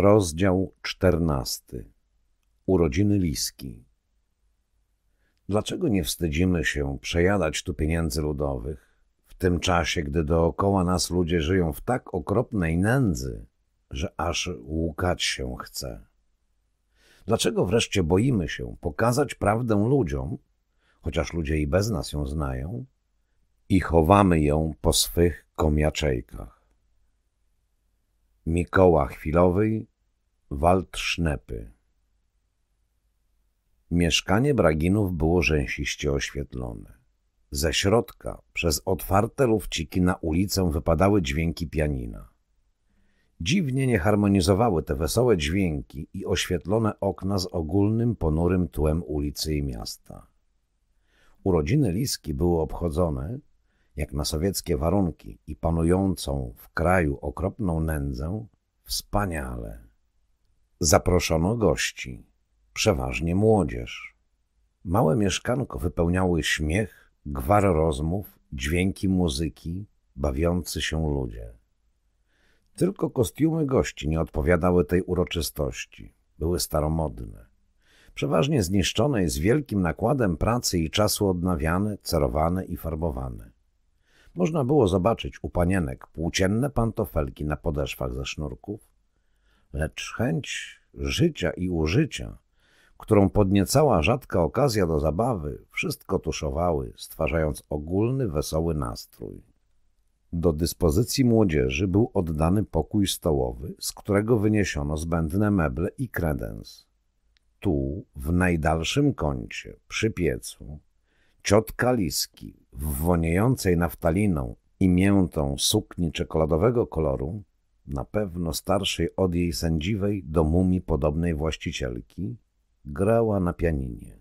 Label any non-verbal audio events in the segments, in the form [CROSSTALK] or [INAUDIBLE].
Rozdział czternasty. Urodziny Liski. Dlaczego nie wstydzimy się przejadać tu pieniędzy ludowych, w tym czasie, gdy dookoła nas ludzie żyją w tak okropnej nędzy, że aż łukać się chce? Dlaczego wreszcie boimy się pokazać prawdę ludziom, chociaż ludzie i bez nas ją znają, i chowamy ją po swych komiaczejkach? Mikoła Chwilowej, Waldsznepy. Mieszkanie Braginów było rzęsiście oświetlone. Ze środka przez otwarte lufciki na ulicę wypadały dźwięki pianina. Dziwnie nie harmonizowały te wesołe dźwięki i oświetlone okna z ogólnym ponurym tłem ulicy i miasta. Urodziny Liski były obchodzone jak na sowieckie warunki i panującą w kraju okropną nędzę, wspaniale. Zaproszono gości, przeważnie młodzież. Małe mieszkanko wypełniały śmiech, gwar rozmów, dźwięki muzyki, bawiący się ludzie. Tylko kostiumy gości nie odpowiadały tej uroczystości. Były staromodne. Przeważnie zniszczone i z wielkim nakładem pracy i czasu odnawiane, cerowane i farbowane. Można było zobaczyć u panienek płócienne pantofelki na podeszwach ze sznurków, lecz chęć życia i użycia, którą podniecała rzadka okazja do zabawy, wszystko tuszowały, stwarzając ogólny wesoły nastrój. Do dyspozycji młodzieży był oddany pokój stołowy, z którego wyniesiono zbędne meble i kredens. Tu, w najdalszym kącie, przy piecu, ciotka Liski, w woniejącej naftaliną i miętą sukni czekoladowego koloru, na pewno starszej od jej sędziwej do mumii podobnej właścicielki, grała na pianinie.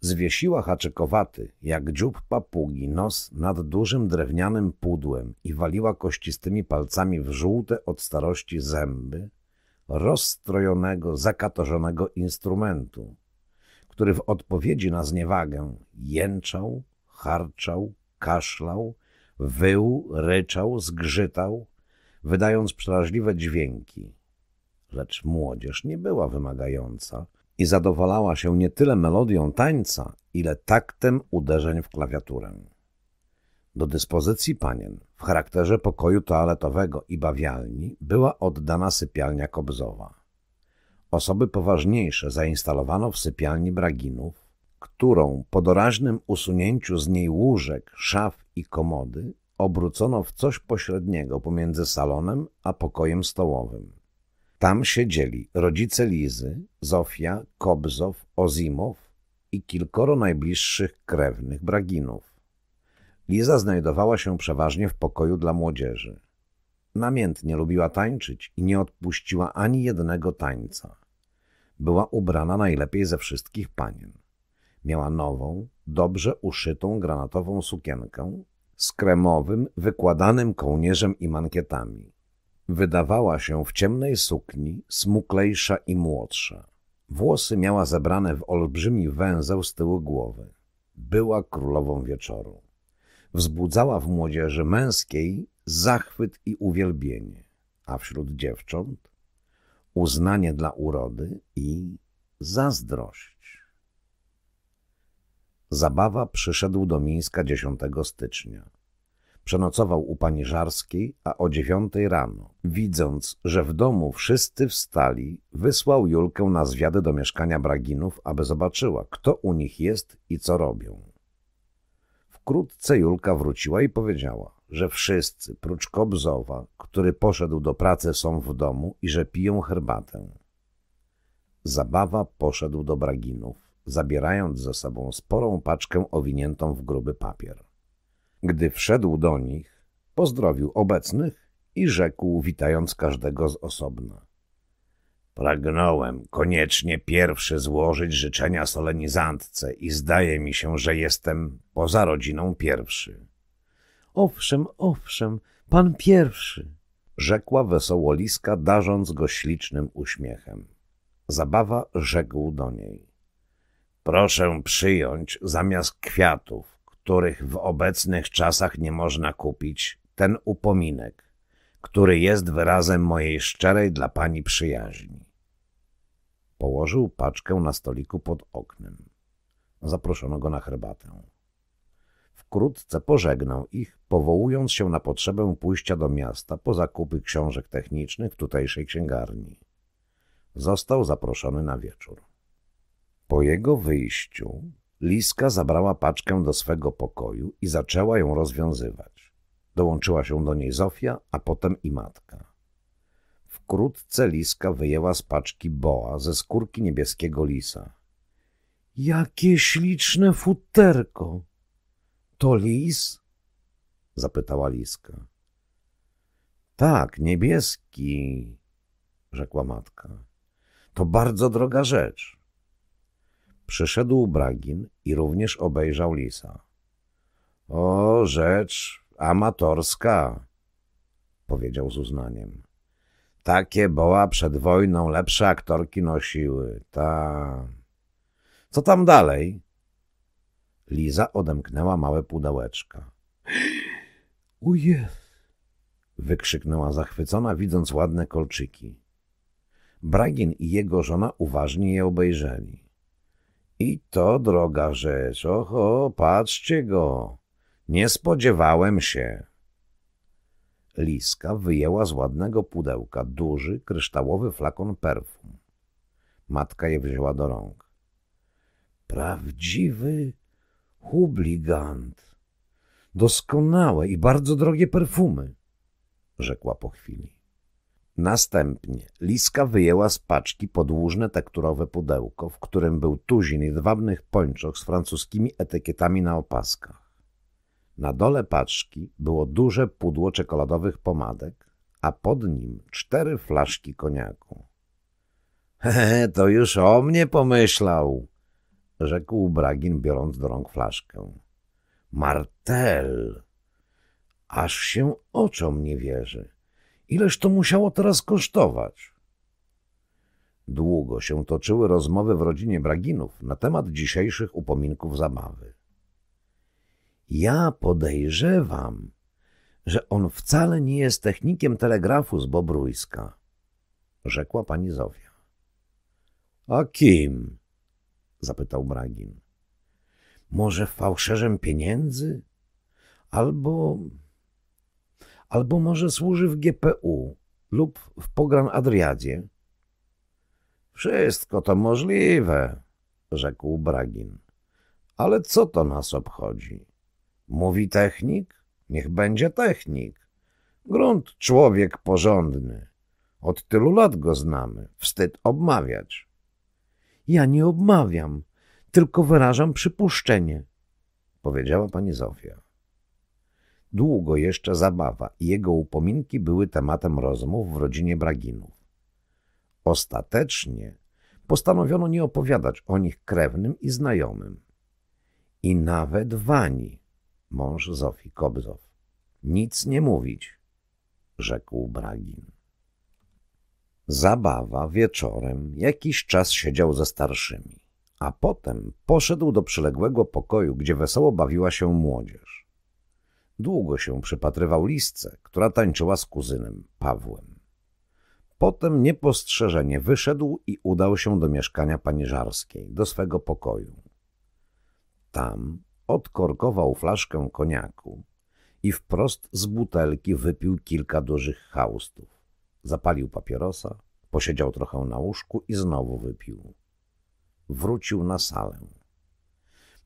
Zwiesiła haczykowaty, jak dziób papugi, nos nad dużym drewnianym pudłem i waliła kościstymi palcami w żółte od starości zęby rozstrojonego, zakatorzonego instrumentu, który w odpowiedzi na zniewagę jęczał, harczał, kaszlał, wył, ryczał, zgrzytał, wydając przeraźliwe dźwięki. Lecz młodzież nie była wymagająca i zadowalała się nie tyle melodią tańca, ile taktem uderzeń w klawiaturę. Do dyspozycji panien w charakterze pokoju toaletowego i bawialni była oddana sypialnia kobzowa. Osoby poważniejsze zainstalowano w sypialni Braginów, którą po doraźnym usunięciu z niej łóżek, szaf i komody obrócono w coś pośredniego pomiędzy salonem a pokojem stołowym. Tam siedzieli rodzice Lizy, Zofia, Kobzow, Ozimow i kilkoro najbliższych krewnych Braginów. Liza znajdowała się przeważnie w pokoju dla młodzieży. Namiętnie lubiła tańczyć i nie odpuściła ani jednego tańca. Była ubrana najlepiej ze wszystkich panien. Miała nową, dobrze uszytą granatową sukienkę z kremowym, wykładanym kołnierzem i mankietami. Wydawała się w ciemnej sukni smuklejsza i młodsza. Włosy miała zebrane w olbrzymi węzeł z tyłu głowy. Była królową wieczoru. Wzbudzała w młodzieży męskiej zachwyt i uwielbienie, a wśród dziewcząt uznanie dla urody i zazdrość. Zabawa przyszedł do Mińska 10 stycznia. Przenocował u pani Żarskiej, a o dziewiątej rano, widząc, że w domu wszyscy wstali, wysłał Julkę na zwiady do mieszkania Braginów, aby zobaczyła, kto u nich jest i co robią. Wkrótce Julka wróciła i powiedziała, że wszyscy, prócz Kobzowa, który poszedł do pracy, są w domu i że piją herbatę. Zabawa poszedł do Braginów zabierając ze sobą sporą paczkę owiniętą w gruby papier. Gdy wszedł do nich, pozdrowił obecnych i rzekł, witając każdego z osobna. Pragnąłem koniecznie pierwszy złożyć życzenia solenizantce i zdaje mi się, że jestem poza rodziną pierwszy. Owszem, owszem, pan pierwszy, rzekła Liska, darząc go ślicznym uśmiechem. Zabawa rzekł do niej. Proszę przyjąć zamiast kwiatów, których w obecnych czasach nie można kupić, ten upominek, który jest wyrazem mojej szczerej dla pani przyjaźni. Położył paczkę na stoliku pod oknem. Zaproszono go na herbatę. Wkrótce pożegnał ich, powołując się na potrzebę pójścia do miasta po zakupy książek technicznych w tutejszej księgarni. Został zaproszony na wieczór. Po jego wyjściu Liska zabrała paczkę do swego pokoju i zaczęła ją rozwiązywać. Dołączyła się do niej Zofia, a potem i matka. Wkrótce Liska wyjęła z paczki boa ze skórki niebieskiego lisa. — Jakie śliczne futerko! — To lis? — zapytała Liska. — Tak, niebieski — rzekła matka. — To bardzo droga rzecz. — Przyszedł Bragin i również obejrzał lisa. O, rzecz amatorska, powiedział z uznaniem. Takie boła przed wojną lepsze aktorki nosiły, ta. Co tam dalej? Liza odemknęła małe pudełeczka. Uje! wykrzyknęła zachwycona, widząc ładne kolczyki. Bragin i jego żona uważnie je obejrzeli. I to droga rzecz. Oho, patrzcie go. Nie spodziewałem się. Liska wyjęła z ładnego pudełka duży, kryształowy flakon perfum. Matka je wzięła do rąk. Prawdziwy hubligant. Doskonałe i bardzo drogie perfumy, rzekła po chwili. Następnie Liska wyjęła z paczki podłużne tekturowe pudełko, w którym był tuzin jedwabnych pończoch z francuskimi etykietami na opaskach. Na dole paczki było duże pudło czekoladowych pomadek, a pod nim cztery flaszki koniaku. [LAUGHS] He, to już o mnie pomyślał, rzekł Bragin, biorąc do rąk flaszkę. Martel! Aż się oczom nie wierzy. Ileż to musiało teraz kosztować? Długo się toczyły rozmowy w rodzinie Braginów na temat dzisiejszych upominków zabawy. Ja podejrzewam, że on wcale nie jest technikiem telegrafu z Bobrujska, rzekła pani Zofia. A kim? zapytał Bragin. Może fałszerzem pieniędzy? Albo albo może służy w GPU lub w Pogran Adriadzie. Wszystko to możliwe, rzekł Bragin. Ale co to nas obchodzi? Mówi technik? Niech będzie technik. Grunt człowiek porządny. Od tylu lat go znamy. Wstyd obmawiać. Ja nie obmawiam, tylko wyrażam przypuszczenie, powiedziała pani Zofia. Długo jeszcze zabawa i jego upominki były tematem rozmów w rodzinie Braginów. Ostatecznie postanowiono nie opowiadać o nich krewnym i znajomym. I nawet Wani, mąż Zofii Kobzow, nic nie mówić, rzekł Bragin. Zabawa wieczorem jakiś czas siedział ze starszymi, a potem poszedł do przyległego pokoju, gdzie wesoło bawiła się młodzież. Długo się przypatrywał listce, która tańczyła z kuzynem, Pawłem. Potem niepostrzeżenie wyszedł i udał się do mieszkania pani Żarskiej, do swego pokoju. Tam odkorkował flaszkę koniaku i wprost z butelki wypił kilka dużych haustów. Zapalił papierosa, posiedział trochę na łóżku i znowu wypił. Wrócił na salę.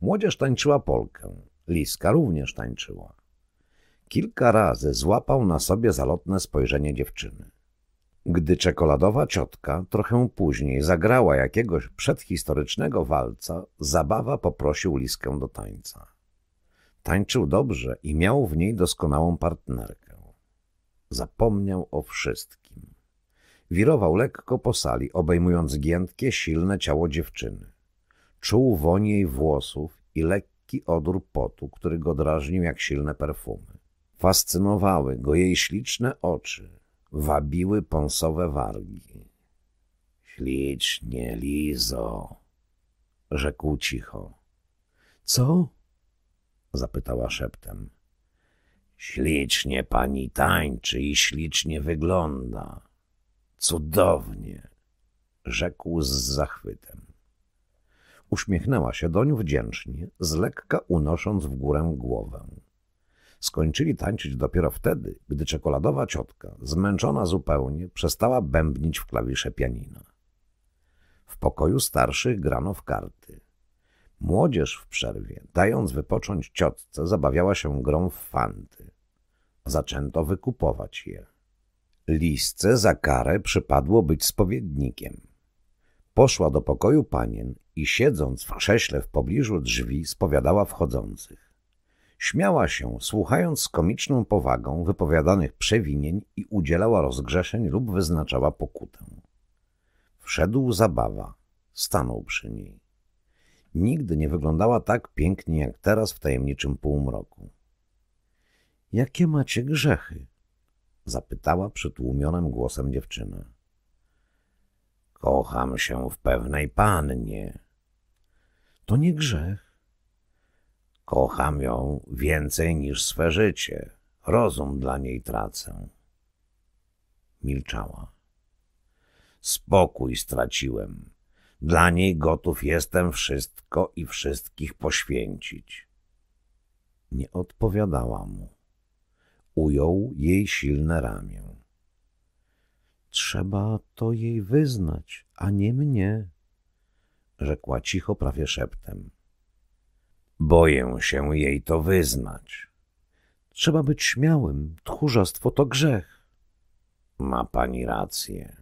Młodzież tańczyła polkę, Liska również tańczyła. Kilka razy złapał na sobie zalotne spojrzenie dziewczyny. Gdy czekoladowa ciotka trochę później zagrała jakiegoś przedhistorycznego walca, zabawa poprosił Liskę do tańca. Tańczył dobrze i miał w niej doskonałą partnerkę. Zapomniał o wszystkim. Wirował lekko po sali, obejmując giętkie, silne ciało dziewczyny. Czuł woń jej włosów i lekki odór potu, który go drażnił jak silne perfumy. Fascynowały go jej śliczne oczy, wabiły pąsowe wargi. Ślicznie, Lizo, rzekł cicho. Co? zapytała szeptem. Ślicznie pani tańczy i ślicznie wygląda. Cudownie, rzekł z zachwytem. Uśmiechnęła się doń wdzięcznie, z lekka unosząc w górę głowę. Skończyli tańczyć dopiero wtedy, gdy czekoladowa ciotka, zmęczona zupełnie, przestała bębnić w klawisze pianina. W pokoju starszych grano w karty. Młodzież w przerwie, dając wypocząć ciotce, zabawiała się grą w fanty. Zaczęto wykupować je. Listce za karę przypadło być spowiednikiem. Poszła do pokoju panien i siedząc w krześle w pobliżu drzwi spowiadała wchodzących. Śmiała się, słuchając z komiczną powagą wypowiadanych przewinień i udzielała rozgrzeszeń lub wyznaczała pokutę. Wszedł zabawa, stanął przy niej. Nigdy nie wyglądała tak pięknie jak teraz w tajemniczym półmroku. – Jakie macie grzechy? – zapytała przytłumionym głosem dziewczyna. – Kocham się w pewnej pannie. – To nie grzech. Kocham ją więcej niż swe życie. Rozum dla niej tracę. Milczała. Spokój straciłem. Dla niej gotów jestem wszystko i wszystkich poświęcić. Nie odpowiadała mu. Ujął jej silne ramię. Trzeba to jej wyznać, a nie mnie, rzekła cicho, prawie szeptem. Boję się jej to wyznać. Trzeba być śmiałym, tchórzostwo to grzech. Ma pani rację.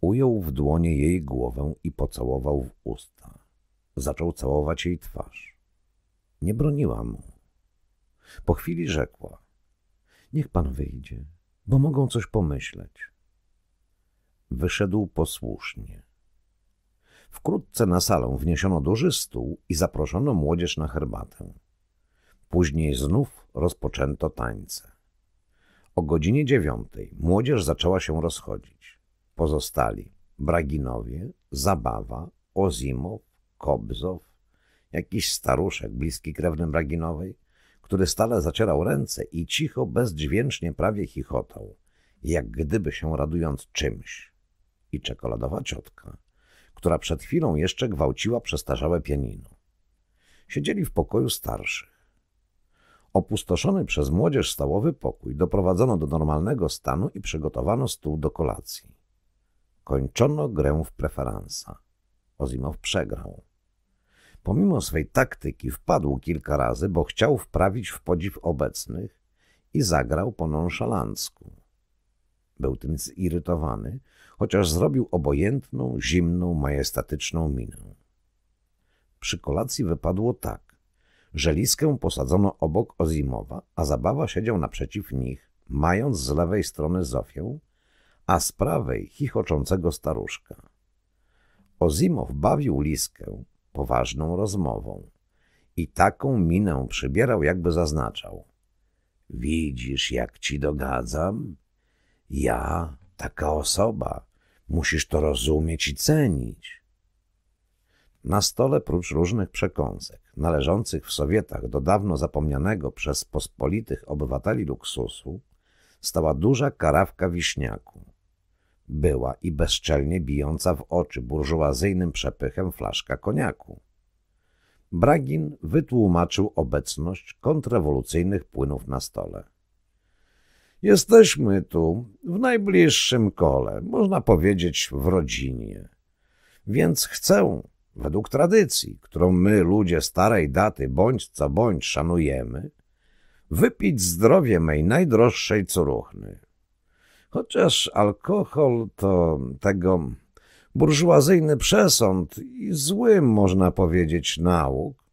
Ujął w dłonie jej głowę i pocałował w usta. Zaczął całować jej twarz. Nie broniła mu. Po chwili rzekła. Niech pan wyjdzie, bo mogą coś pomyśleć. Wyszedł posłusznie. Wkrótce na salę wniesiono duży stół i zaproszono młodzież na herbatę. Później znów rozpoczęto tańce. O godzinie dziewiątej młodzież zaczęła się rozchodzić. Pozostali Braginowie, Zabawa, Ozimow, Kobzow, jakiś staruszek bliski krewnym Braginowej, który stale zacierał ręce i cicho, bezdźwięcznie prawie chichotał, jak gdyby się radując czymś. I czekoladowa ciotka – która przed chwilą jeszcze gwałciła przestarzałe pianino. Siedzieli w pokoju starszych. Opustoszony przez młodzież stałowy pokój doprowadzono do normalnego stanu i przygotowano stół do kolacji. Kończono grę w preferansa. Ozimow przegrał. Pomimo swej taktyki wpadł kilka razy, bo chciał wprawić w podziw obecnych i zagrał po nonszalancku. Był tym zirytowany, chociaż zrobił obojętną, zimną, majestatyczną minę. Przy kolacji wypadło tak, że Liskę posadzono obok Ozimowa, a Zabawa siedział naprzeciw nich, mając z lewej strony Zofię, a z prawej chichoczącego staruszka. Ozimow bawił Liskę poważną rozmową i taką minę przybierał, jakby zaznaczał. Widzisz, jak ci dogadzam? Ja, taka osoba, Musisz to rozumieć i cenić. Na stole, prócz różnych przekąsek, należących w Sowietach do dawno zapomnianego przez pospolitych obywateli luksusu, stała duża karawka wiśniaku. Była i bezczelnie bijąca w oczy burżuazyjnym przepychem flaszka koniaku. Bragin wytłumaczył obecność kontrrewolucyjnych płynów na stole – Jesteśmy tu w najbliższym kole, można powiedzieć w rodzinie. Więc chcę, według tradycji, którą my, ludzie starej daty, bądź co bądź szanujemy, wypić zdrowie mej najdroższej córuchny. Chociaż alkohol to tego burżuazyjny przesąd i złym, można powiedzieć, nauk.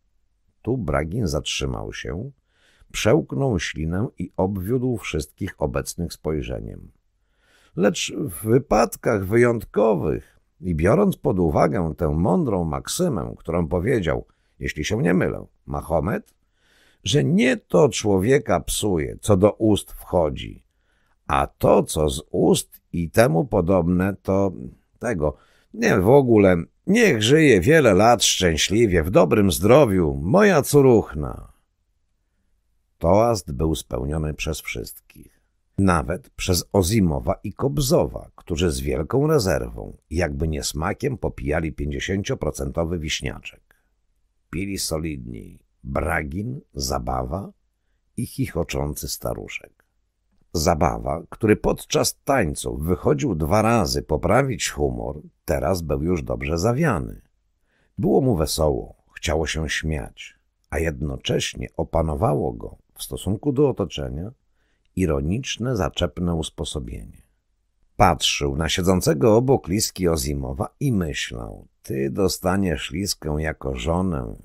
Tu Bragin zatrzymał się – przełknął ślinę i obwiódł wszystkich obecnych spojrzeniem. Lecz w wypadkach wyjątkowych i biorąc pod uwagę tę mądrą maksymę, którą powiedział, jeśli się nie mylę, Mahomet, że nie to człowieka psuje, co do ust wchodzi, a to, co z ust i temu podobne, to tego. Nie, w ogóle, niech żyje wiele lat szczęśliwie, w dobrym zdrowiu, moja curuchna. Toast był spełniony przez wszystkich. Nawet przez Ozimowa i Kobzowa, którzy z wielką rezerwą, jakby niesmakiem, popijali 50% wiśniaczek. Pili solidniej Bragin, Zabawa i chichoczący staruszek. Zabawa, który podczas tańców wychodził dwa razy poprawić humor, teraz był już dobrze zawiany. Było mu wesoło, chciało się śmiać, a jednocześnie opanowało go w stosunku do otoczenia ironiczne, zaczepne usposobienie. Patrzył na siedzącego obok Liski Ozimowa i myślał, ty dostaniesz Liskę jako żonę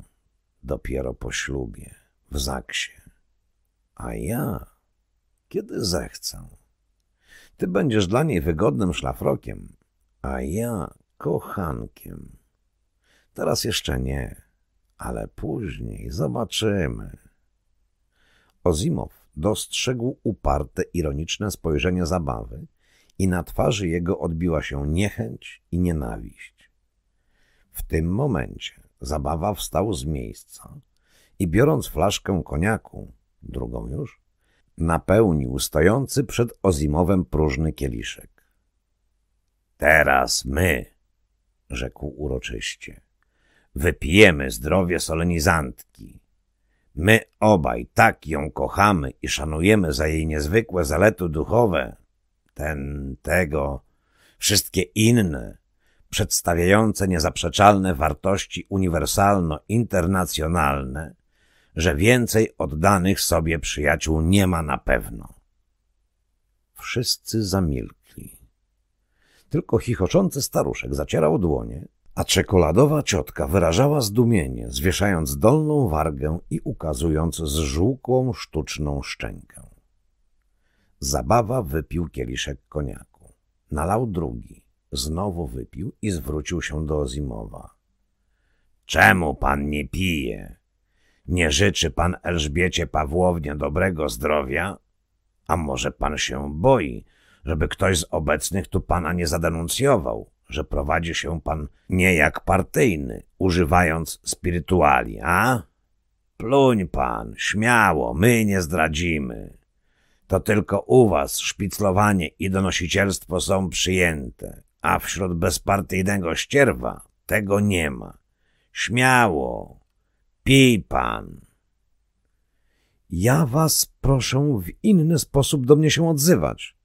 dopiero po ślubie, w zaksie. A ja, kiedy zechcę. Ty będziesz dla niej wygodnym szlafrokiem, a ja kochankiem. Teraz jeszcze nie, ale później zobaczymy. Ozimow dostrzegł uparte, ironiczne spojrzenie zabawy i na twarzy jego odbiła się niechęć i nienawiść. W tym momencie zabawa wstał z miejsca i biorąc flaszkę koniaku, drugą już, napełnił stojący przed Ozimowem próżny kieliszek. Teraz my, rzekł uroczyście, wypijemy zdrowie solenizantki My obaj tak ją kochamy i szanujemy za jej niezwykłe zalety duchowe, ten, tego, wszystkie inne, przedstawiające niezaprzeczalne wartości uniwersalno-internacjonalne, że więcej oddanych sobie przyjaciół nie ma na pewno. Wszyscy zamilkli. Tylko chichoczący staruszek zacierał dłonie a czekoladowa ciotka wyrażała zdumienie, zwieszając dolną wargę i ukazując zżółkłą sztuczną szczękę. Zabawa wypił kieliszek koniaku. Nalał drugi, znowu wypił i zwrócił się do Ozimowa. — Czemu pan nie pije? Nie życzy pan Elżbiecie Pawłownie dobrego zdrowia? A może pan się boi, żeby ktoś z obecnych tu pana nie zadenuncjował? że prowadzi się pan nie jak partyjny, używając spirytuali, a? Pluń pan, śmiało, my nie zdradzimy. To tylko u was szpiclowanie i donosicielstwo są przyjęte, a wśród bezpartyjnego ścierwa tego nie ma. Śmiało, pij pan. Ja was proszę w inny sposób do mnie się odzywać.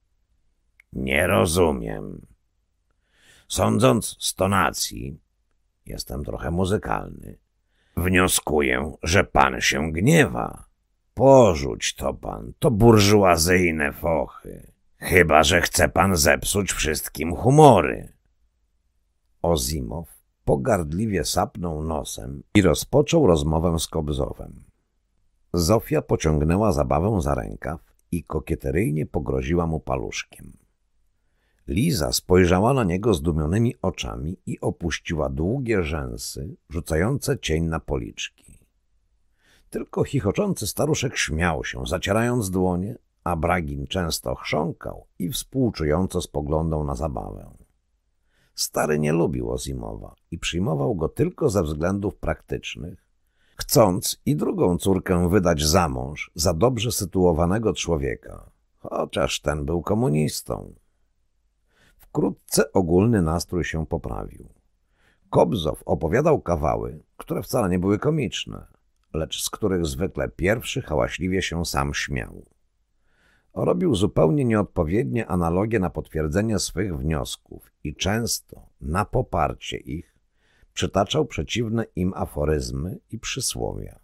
Nie rozumiem. Sądząc z tonacji, jestem trochę muzykalny. Wnioskuję, że pan się gniewa. Porzuć to pan, to burżuazyjne fochy. Chyba, że chce pan zepsuć wszystkim humory. Ozimow pogardliwie sapnął nosem i rozpoczął rozmowę z Kobzowem. Zofia pociągnęła zabawę za rękaw i kokieteryjnie pogroziła mu paluszkiem. Liza spojrzała na niego zdumionymi oczami i opuściła długie rzęsy, rzucające cień na policzki. Tylko chichoczący staruszek śmiał się, zacierając dłonie, a Bragin często chrząkał i współczująco spoglądał na zabawę. Stary nie lubił Ozimowa i przyjmował go tylko ze względów praktycznych, chcąc i drugą córkę wydać za mąż za dobrze sytuowanego człowieka, chociaż ten był komunistą. Wkrótce ogólny nastrój się poprawił. Kobzow opowiadał kawały, które wcale nie były komiczne, lecz z których zwykle pierwszy hałaśliwie się sam śmiał. Robił zupełnie nieodpowiednie analogie na potwierdzenie swych wniosków i często, na poparcie ich, przytaczał przeciwne im aforyzmy i przysłowia.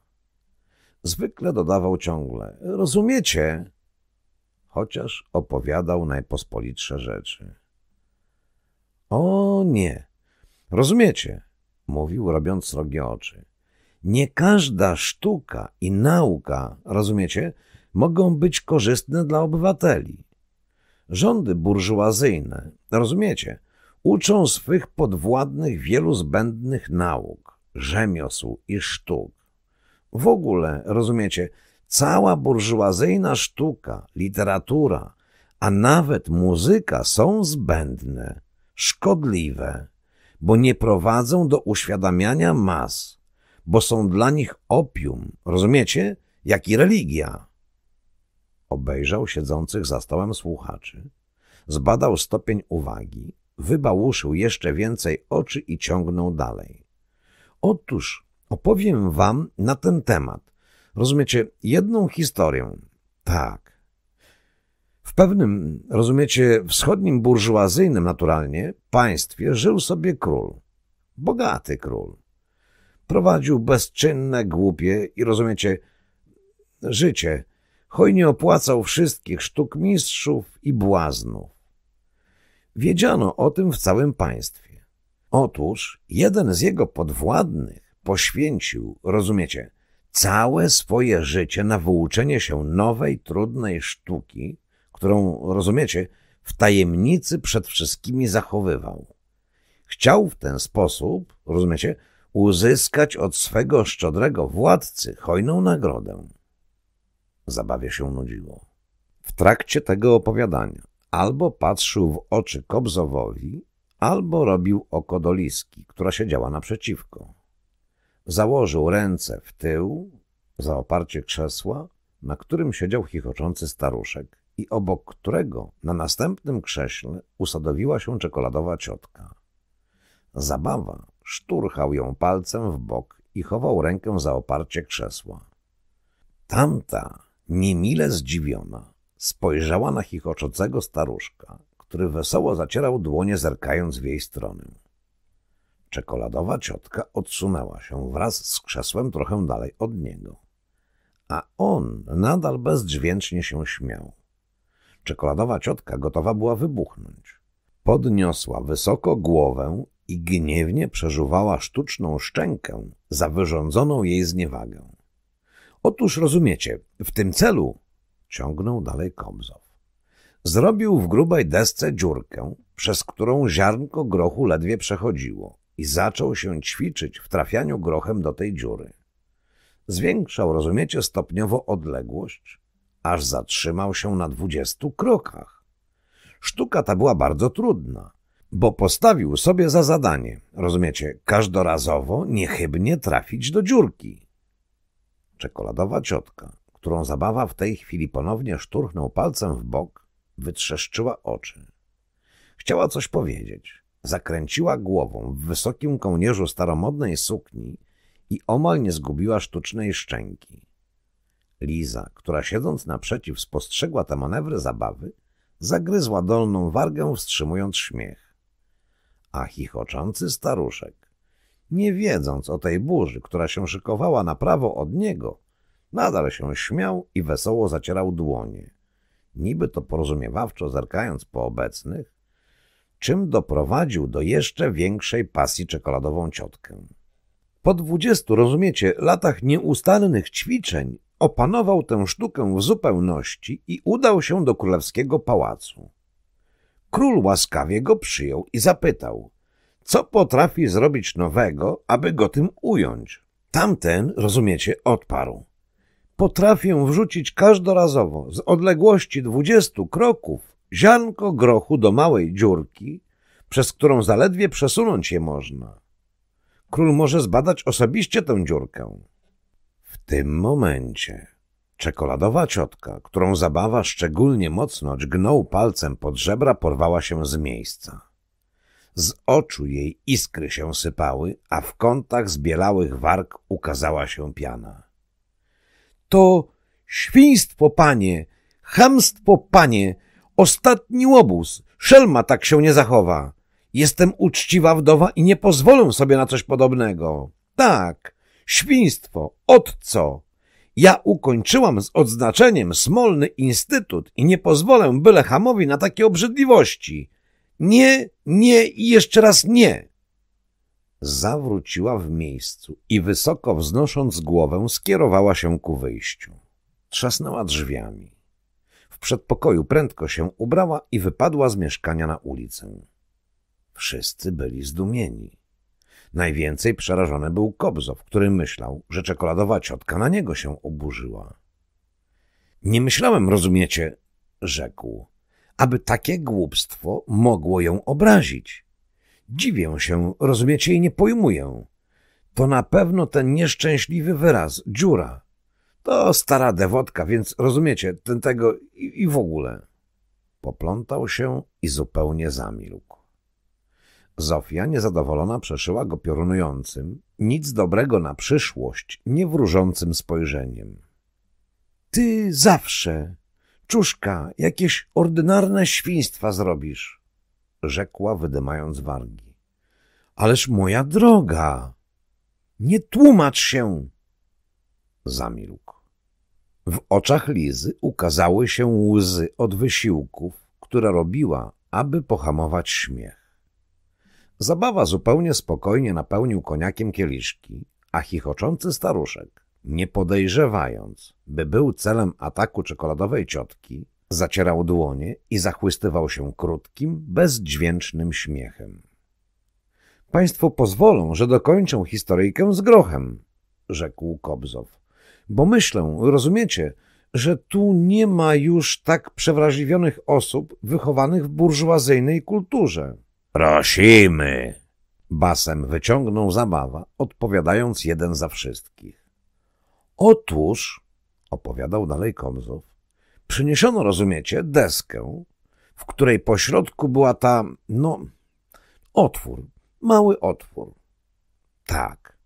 Zwykle dodawał ciągle – rozumiecie? Chociaż opowiadał najpospolitsze rzeczy – o nie. Rozumiecie? Mówił, robiąc srogie oczy. Nie każda sztuka i nauka, rozumiecie, mogą być korzystne dla obywateli. Rządy burżuazyjne, rozumiecie, uczą swych podwładnych wielu zbędnych nauk, rzemiosł i sztuk. W ogóle, rozumiecie, cała burżuazyjna sztuka, literatura, a nawet muzyka są zbędne szkodliwe, bo nie prowadzą do uświadamiania mas, bo są dla nich opium, rozumiecie, jak i religia. Obejrzał siedzących za stołem słuchaczy, zbadał stopień uwagi, wybałuszył jeszcze więcej oczy i ciągnął dalej. Otóż opowiem wam na ten temat, rozumiecie, jedną historię. Tak, w pewnym, rozumiecie, wschodnim burżuazyjnym naturalnie państwie żył sobie król. Bogaty król. Prowadził bezczynne, głupie i, rozumiecie, życie. Hojnie opłacał wszystkich sztuk mistrzów i błaznów. Wiedziano o tym w całym państwie. Otóż jeden z jego podwładnych poświęcił, rozumiecie, całe swoje życie na wyuczenie się nowej, trudnej sztuki, którą, rozumiecie, w tajemnicy przed wszystkimi zachowywał. Chciał w ten sposób, rozumiecie, uzyskać od swego szczodrego władcy hojną nagrodę. Zabawie się nudziło. W trakcie tego opowiadania albo patrzył w oczy Kobzowowi, albo robił oko do liski, która siedziała naprzeciwko. Założył ręce w tył za oparcie krzesła, na którym siedział chichoczący staruszek i obok którego na następnym krześle usadowiła się czekoladowa ciotka. Zabawa szturchał ją palcem w bok i chował rękę za oparcie krzesła. Tamta, niemile zdziwiona, spojrzała na chichoczącego staruszka, który wesoło zacierał dłonie, zerkając w jej stronę. Czekoladowa ciotka odsunęła się wraz z krzesłem trochę dalej od niego, a on nadal bezdźwięcznie się śmiał. Czekoladowa ciotka gotowa była wybuchnąć. Podniosła wysoko głowę i gniewnie przeżuwała sztuczną szczękę za wyrządzoną jej zniewagę. Otóż rozumiecie, w tym celu, ciągnął dalej Kobzow, zrobił w grubej desce dziurkę, przez którą ziarnko grochu ledwie przechodziło i zaczął się ćwiczyć w trafianiu grochem do tej dziury. Zwiększał, rozumiecie, stopniowo odległość, aż zatrzymał się na dwudziestu krokach. Sztuka ta była bardzo trudna, bo postawił sobie za zadanie, rozumiecie, każdorazowo niechybnie trafić do dziurki. Czekoladowa ciotka, którą zabawa w tej chwili ponownie szturchnął palcem w bok, wytrzeszczyła oczy. Chciała coś powiedzieć. Zakręciła głową w wysokim kołnierzu staromodnej sukni i omal nie zgubiła sztucznej szczęki. Liza, która siedząc naprzeciw spostrzegła te manewry zabawy, zagryzła dolną wargę, wstrzymując śmiech. A chichoczący staruszek, nie wiedząc o tej burzy, która się szykowała na prawo od niego, nadal się śmiał i wesoło zacierał dłonie, niby to porozumiewawczo zerkając po obecnych, czym doprowadził do jeszcze większej pasji czekoladową ciotkę. Po dwudziestu, rozumiecie, latach nieustannych ćwiczeń opanował tę sztukę w zupełności i udał się do królewskiego pałacu. Król łaskawie go przyjął i zapytał, co potrafi zrobić nowego, aby go tym ująć. Tamten, rozumiecie, odparł. Potrafię wrzucić każdorazowo z odległości dwudziestu kroków ziarnko grochu do małej dziurki, przez którą zaledwie przesunąć je można. Król może zbadać osobiście tę dziurkę tym momencie czekoladowa ciotka, którą zabawa szczególnie mocno dźgnął palcem pod żebra, porwała się z miejsca. Z oczu jej iskry się sypały, a w kątach zbielałych warg ukazała się piana. To świństwo, panie! Chamstwo, panie! Ostatni łobuz! Szelma tak się nie zachowa! Jestem uczciwa wdowa i nie pozwolę sobie na coś podobnego. Tak, Świństwo, od co? Ja ukończyłam z odznaczeniem Smolny Instytut i nie pozwolę byle hamowi na takie obrzydliwości. Nie, nie i jeszcze raz nie. Zawróciła w miejscu i wysoko wznosząc głowę skierowała się ku wyjściu. Trzasnęła drzwiami. W przedpokoju prędko się ubrała i wypadła z mieszkania na ulicę. Wszyscy byli zdumieni. Najwięcej przerażony był Kobzow, który myślał, że czekoladowa ciotka na niego się oburzyła. Nie myślałem, rozumiecie, rzekł, aby takie głupstwo mogło ją obrazić. Dziwię się, rozumiecie, i nie pojmuję. To na pewno ten nieszczęśliwy wyraz, dziura. To stara dewotka, więc rozumiecie, ten tego i, i w ogóle. Poplątał się i zupełnie zamilkł. Zofia niezadowolona przeszyła go piorunującym, nic dobrego na przyszłość, nie wróżącym spojrzeniem. Ty zawsze, czuszka, jakieś ordynarne świństwa zrobisz, rzekła wydymając wargi. Ależ moja droga, nie tłumacz się! Zamilkł. W oczach Lizy ukazały się łzy od wysiłków, które robiła, aby pohamować śmiech. Zabawa zupełnie spokojnie napełnił koniakiem kieliszki, a chichoczący staruszek, nie podejrzewając, by był celem ataku czekoladowej ciotki, zacierał dłonie i zachłystywał się krótkim, bezdźwięcznym śmiechem. — Państwo pozwolą, że dokończę historyjkę z grochem — rzekł Kobzow. — Bo myślę, rozumiecie, że tu nie ma już tak przewrażliwionych osób wychowanych w burżuazyjnej kulturze. Prosimy! Basem wyciągnął zabawa, odpowiadając jeden za wszystkich. Otóż, opowiadał dalej Komzow, przyniesiono, rozumiecie, deskę, w której pośrodku była ta, no, otwór, mały otwór. Tak.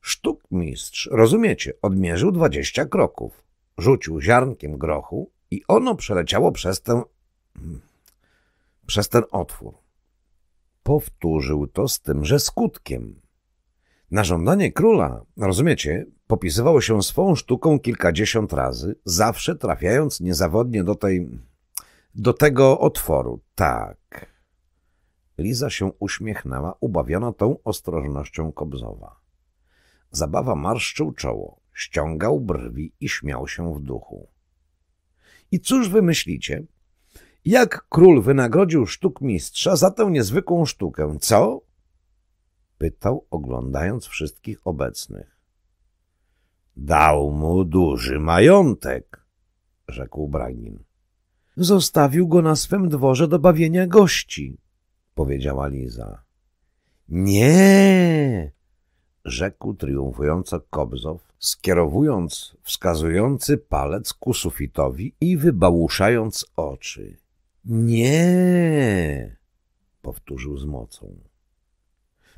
Sztukmistrz, rozumiecie, odmierzył dwadzieścia kroków, rzucił ziarnkiem grochu i ono przeleciało przez ten, przez ten otwór. Powtórzył to z tym, że skutkiem. Na żądanie króla, rozumiecie, popisywało się swą sztuką kilkadziesiąt razy, zawsze trafiając niezawodnie do tej... do tego otworu. Tak. Liza się uśmiechnęła, ubawiona tą ostrożnością Kobzowa. Zabawa marszczył czoło, ściągał brwi i śmiał się w duchu. I cóż wy myślicie? Jak król wynagrodził sztukmistrza za tę niezwykłą sztukę, co? Pytał, oglądając wszystkich obecnych. Dał mu duży majątek, rzekł Bragin. Zostawił go na swym dworze do bawienia gości, powiedziała Liza. Nie! rzekł triumfująco Kobzow, skierowując wskazujący palec ku sufitowi i wybałuszając oczy. Nie, powtórzył z mocą.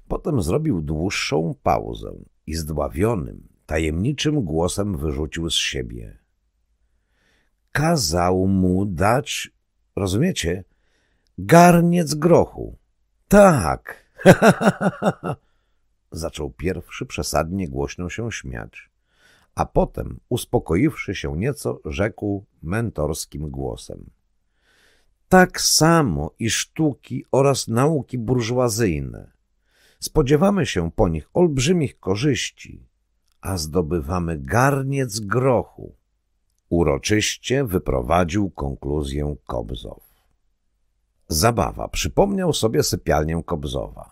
Potem zrobił dłuższą pauzę i zdławionym, tajemniczym głosem wyrzucił z siebie. Kazał mu dać, rozumiecie, garniec grochu. Tak, [LAUGHS] zaczął pierwszy przesadnie głośno się śmiać, a potem, uspokoiwszy się nieco, rzekł mentorskim głosem tak samo i sztuki oraz nauki burżuazyjne. Spodziewamy się po nich olbrzymich korzyści, a zdobywamy garniec grochu. Uroczyście wyprowadził konkluzję Kobzow. Zabawa przypomniał sobie sypialnię Kobzowa.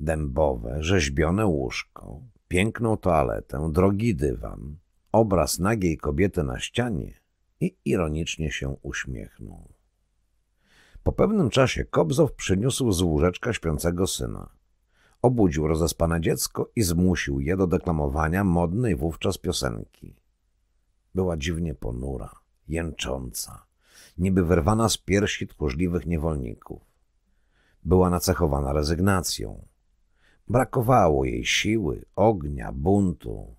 Dębowe, rzeźbione łóżko, piękną toaletę, drogi dywan, obraz nagiej kobiety na ścianie i ironicznie się uśmiechnął. Po pewnym czasie Kobzow przyniósł z łóżeczka śpiącego syna. Obudził rozespane dziecko i zmusił je do deklamowania modnej wówczas piosenki. Była dziwnie ponura, jęcząca, niby wyrwana z piersi tchórzliwych niewolników. Była nacechowana rezygnacją. Brakowało jej siły, ognia, buntu.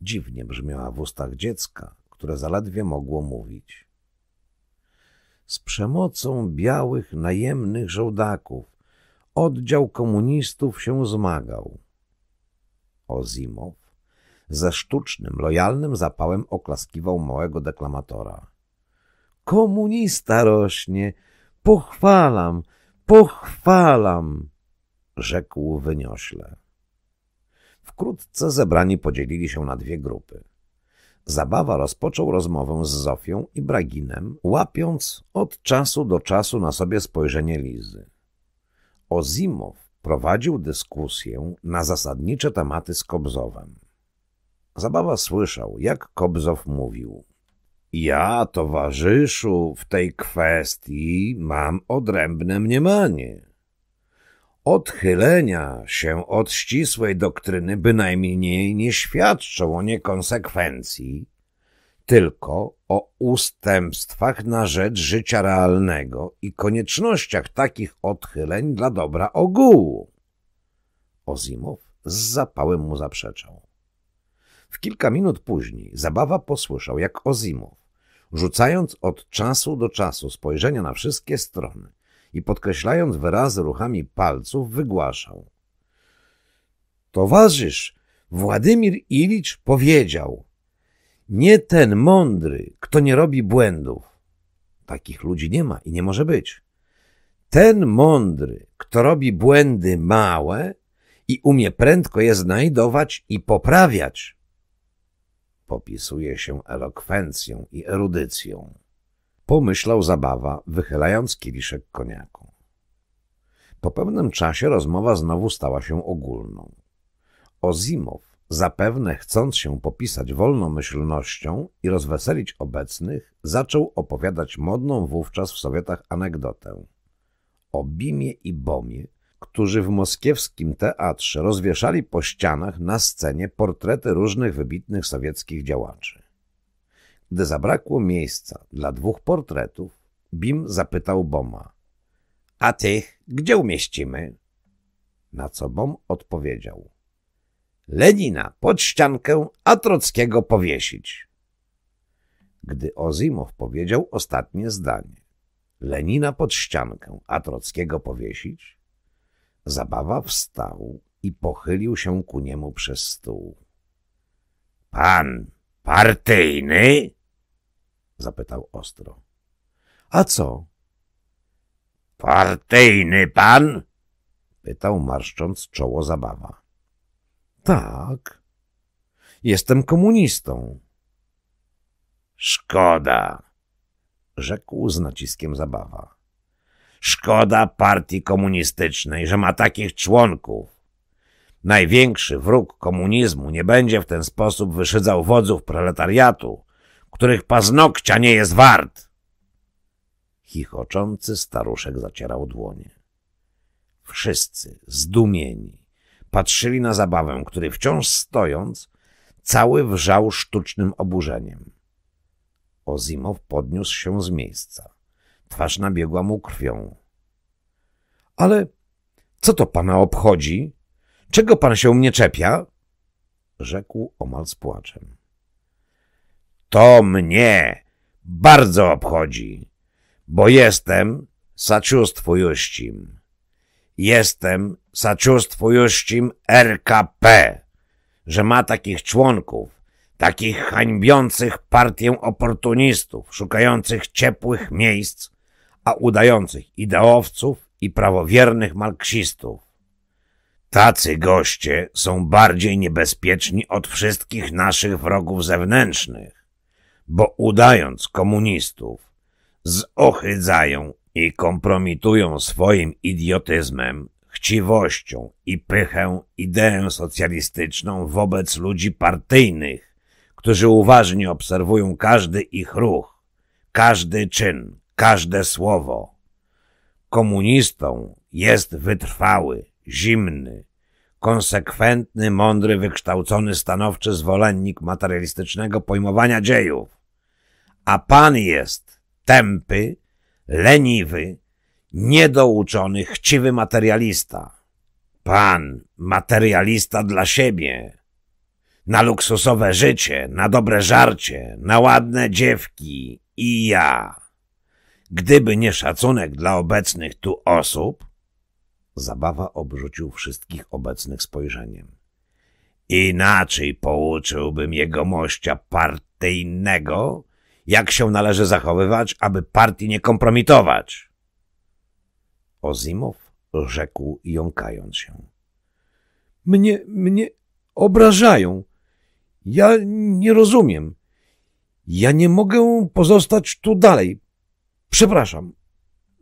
Dziwnie brzmiała w ustach dziecka, które zaledwie mogło mówić z przemocą białych najemnych żołdaków. Oddział komunistów się zmagał. Ozimow ze sztucznym, lojalnym zapałem oklaskiwał małego deklamatora. Komunista rośnie! Pochwalam! Pochwalam! rzekł wyniośle. Wkrótce zebrani podzielili się na dwie grupy. Zabawa rozpoczął rozmowę z Zofią i Braginem, łapiąc od czasu do czasu na sobie spojrzenie Lizy. Ozimow prowadził dyskusję na zasadnicze tematy z Kobzowem. Zabawa słyszał, jak Kobzow mówił. Ja, towarzyszu, w tej kwestii mam odrębne mniemanie odchylenia się od ścisłej doktryny bynajmniej nie świadczą o niekonsekwencji, tylko o ustępstwach na rzecz życia realnego i koniecznościach takich odchyleń dla dobra ogółu. Ozimow z zapałem mu zaprzeczał. W kilka minut później Zabawa posłyszał, jak Ozimow, rzucając od czasu do czasu spojrzenia na wszystkie strony, i podkreślając wyraz ruchami palców wygłaszał. Towarzysz Władimir Ilicz powiedział Nie ten mądry, kto nie robi błędów. Takich ludzi nie ma i nie może być. Ten mądry, kto robi błędy małe i umie prędko je znajdować i poprawiać. Popisuje się elokwencją i erudycją pomyślał zabawa, wychylając kieliszek koniaku. Po pewnym czasie rozmowa znowu stała się ogólną. Ozimow, zapewne chcąc się popisać wolnomyślnością i rozweselić obecnych, zaczął opowiadać modną wówczas w Sowietach anegdotę o Bimie i Bomie, którzy w moskiewskim teatrze rozwieszali po ścianach na scenie portrety różnych wybitnych sowieckich działaczy. Gdy zabrakło miejsca dla dwóch portretów, Bim zapytał Boma. — A tych gdzie umieścimy? Na co Bom odpowiedział. — Lenina pod ściankę, a Trockiego powiesić. Gdy Ozimow powiedział ostatnie zdanie. Lenina pod ściankę, a Trockiego powiesić? Zabawa wstał i pochylił się ku niemu przez stół. — Pan partyjny? zapytał ostro. A co? Partyjny pan? pytał marszcząc czoło zabawa. Tak. Jestem komunistą. Szkoda, rzekł z naciskiem zabawa. Szkoda partii komunistycznej, że ma takich członków. Największy wróg komunizmu nie będzie w ten sposób wyszydzał wodzów proletariatu, których paznokcia nie jest wart. Chichoczący staruszek zacierał dłonie. Wszyscy, zdumieni, patrzyli na zabawę, który wciąż stojąc, cały wrzał sztucznym oburzeniem. Ozimow podniósł się z miejsca. Twarz nabiegła mu krwią. — Ale co to pana obchodzi? Czego pan się mnie czepia? — rzekł omal z płaczem. To mnie bardzo obchodzi, bo jestem saczustwujuścim. Jestem saczustwujuścim RKP, że ma takich członków, takich hańbiących partię oportunistów, szukających ciepłych miejsc, a udających ideowców i prawowiernych marksistów. Tacy goście są bardziej niebezpieczni od wszystkich naszych wrogów zewnętrznych bo udając komunistów, zohydzają i kompromitują swoim idiotyzmem, chciwością i pychę ideę socjalistyczną wobec ludzi partyjnych, którzy uważnie obserwują każdy ich ruch, każdy czyn, każde słowo. Komunistą jest wytrwały, zimny, konsekwentny, mądry, wykształcony, stanowczy zwolennik materialistycznego pojmowania dziejów a pan jest tępy, leniwy, niedouczony, chciwy materialista. Pan materialista dla siebie, na luksusowe życie, na dobre żarcie, na ładne dziewki i ja. Gdyby nie szacunek dla obecnych tu osób, zabawa obrzucił wszystkich obecnych spojrzeniem. Inaczej pouczyłbym jego mościa partyjnego, jak się należy zachowywać, aby partii nie kompromitować. Ozimow rzekł jąkając się. Mnie, mnie obrażają. Ja nie rozumiem. Ja nie mogę pozostać tu dalej. Przepraszam.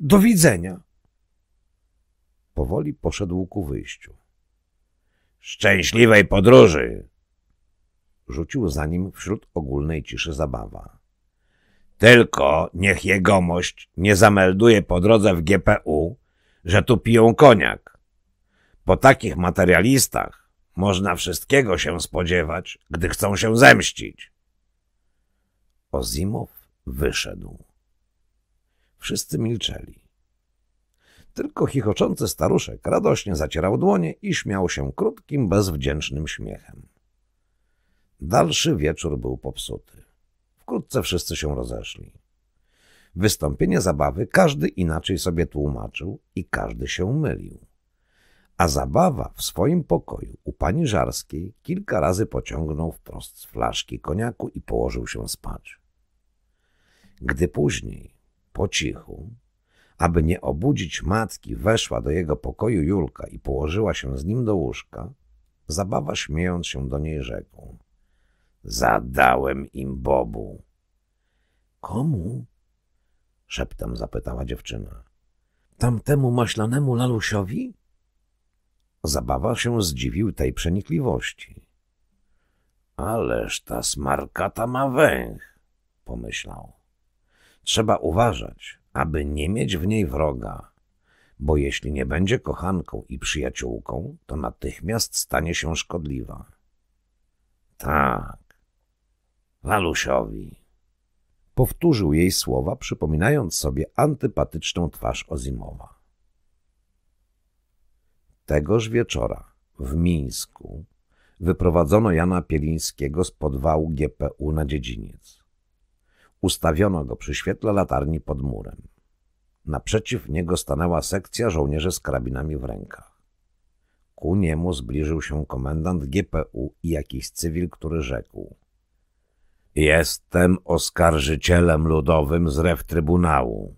Do widzenia. Powoli poszedł ku wyjściu. Szczęśliwej podróży! Rzucił za nim wśród ogólnej ciszy zabawa. Tylko niech jegomość nie zamelduje po drodze w GPU, że tu piją koniak. Po takich materialistach można wszystkiego się spodziewać, gdy chcą się zemścić. Ozimow wyszedł. Wszyscy milczeli. Tylko chichoczący staruszek radośnie zacierał dłonie i śmiał się krótkim, bezwdzięcznym śmiechem. Dalszy wieczór był popsuty. Wkrótce wszyscy się rozeszli. Wystąpienie zabawy każdy inaczej sobie tłumaczył i każdy się mylił. A zabawa w swoim pokoju u pani Żarskiej kilka razy pociągnął wprost z flaszki koniaku i położył się spać. Gdy później, po cichu, aby nie obudzić matki, weszła do jego pokoju Julka i położyła się z nim do łóżka, zabawa śmiejąc się do niej rzekł. Zadałem im bobu. Komu? Szeptem zapytała dziewczyna. Tamtemu maślanemu lalusiowi? Zabawa się zdziwił tej przenikliwości. Ależ ta smarkata ma węch, pomyślał. Trzeba uważać, aby nie mieć w niej wroga, bo jeśli nie będzie kochanką i przyjaciółką, to natychmiast stanie się szkodliwa. Tak, Walusiowi. Powtórzył jej słowa, przypominając sobie antypatyczną twarz Ozimowa. Tegoż wieczora w Mińsku wyprowadzono Jana Pielińskiego z podwału GPU na dziedziniec. Ustawiono go przy świetle latarni pod murem. Naprzeciw niego stanęła sekcja żołnierzy z karabinami w rękach. Ku niemu zbliżył się komendant GPU i jakiś cywil, który rzekł – Jestem oskarżycielem ludowym z rew Trybunału.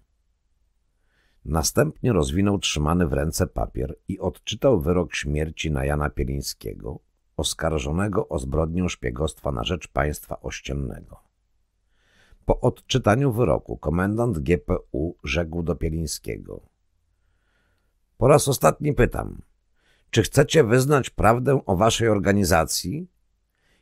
Następnie rozwinął trzymany w ręce papier i odczytał wyrok śmierci na Jana Pielińskiego, oskarżonego o zbrodnię szpiegostwa na rzecz państwa ościennego. Po odczytaniu wyroku komendant GPU rzekł do Pielińskiego. Po raz ostatni pytam, czy chcecie wyznać prawdę o waszej organizacji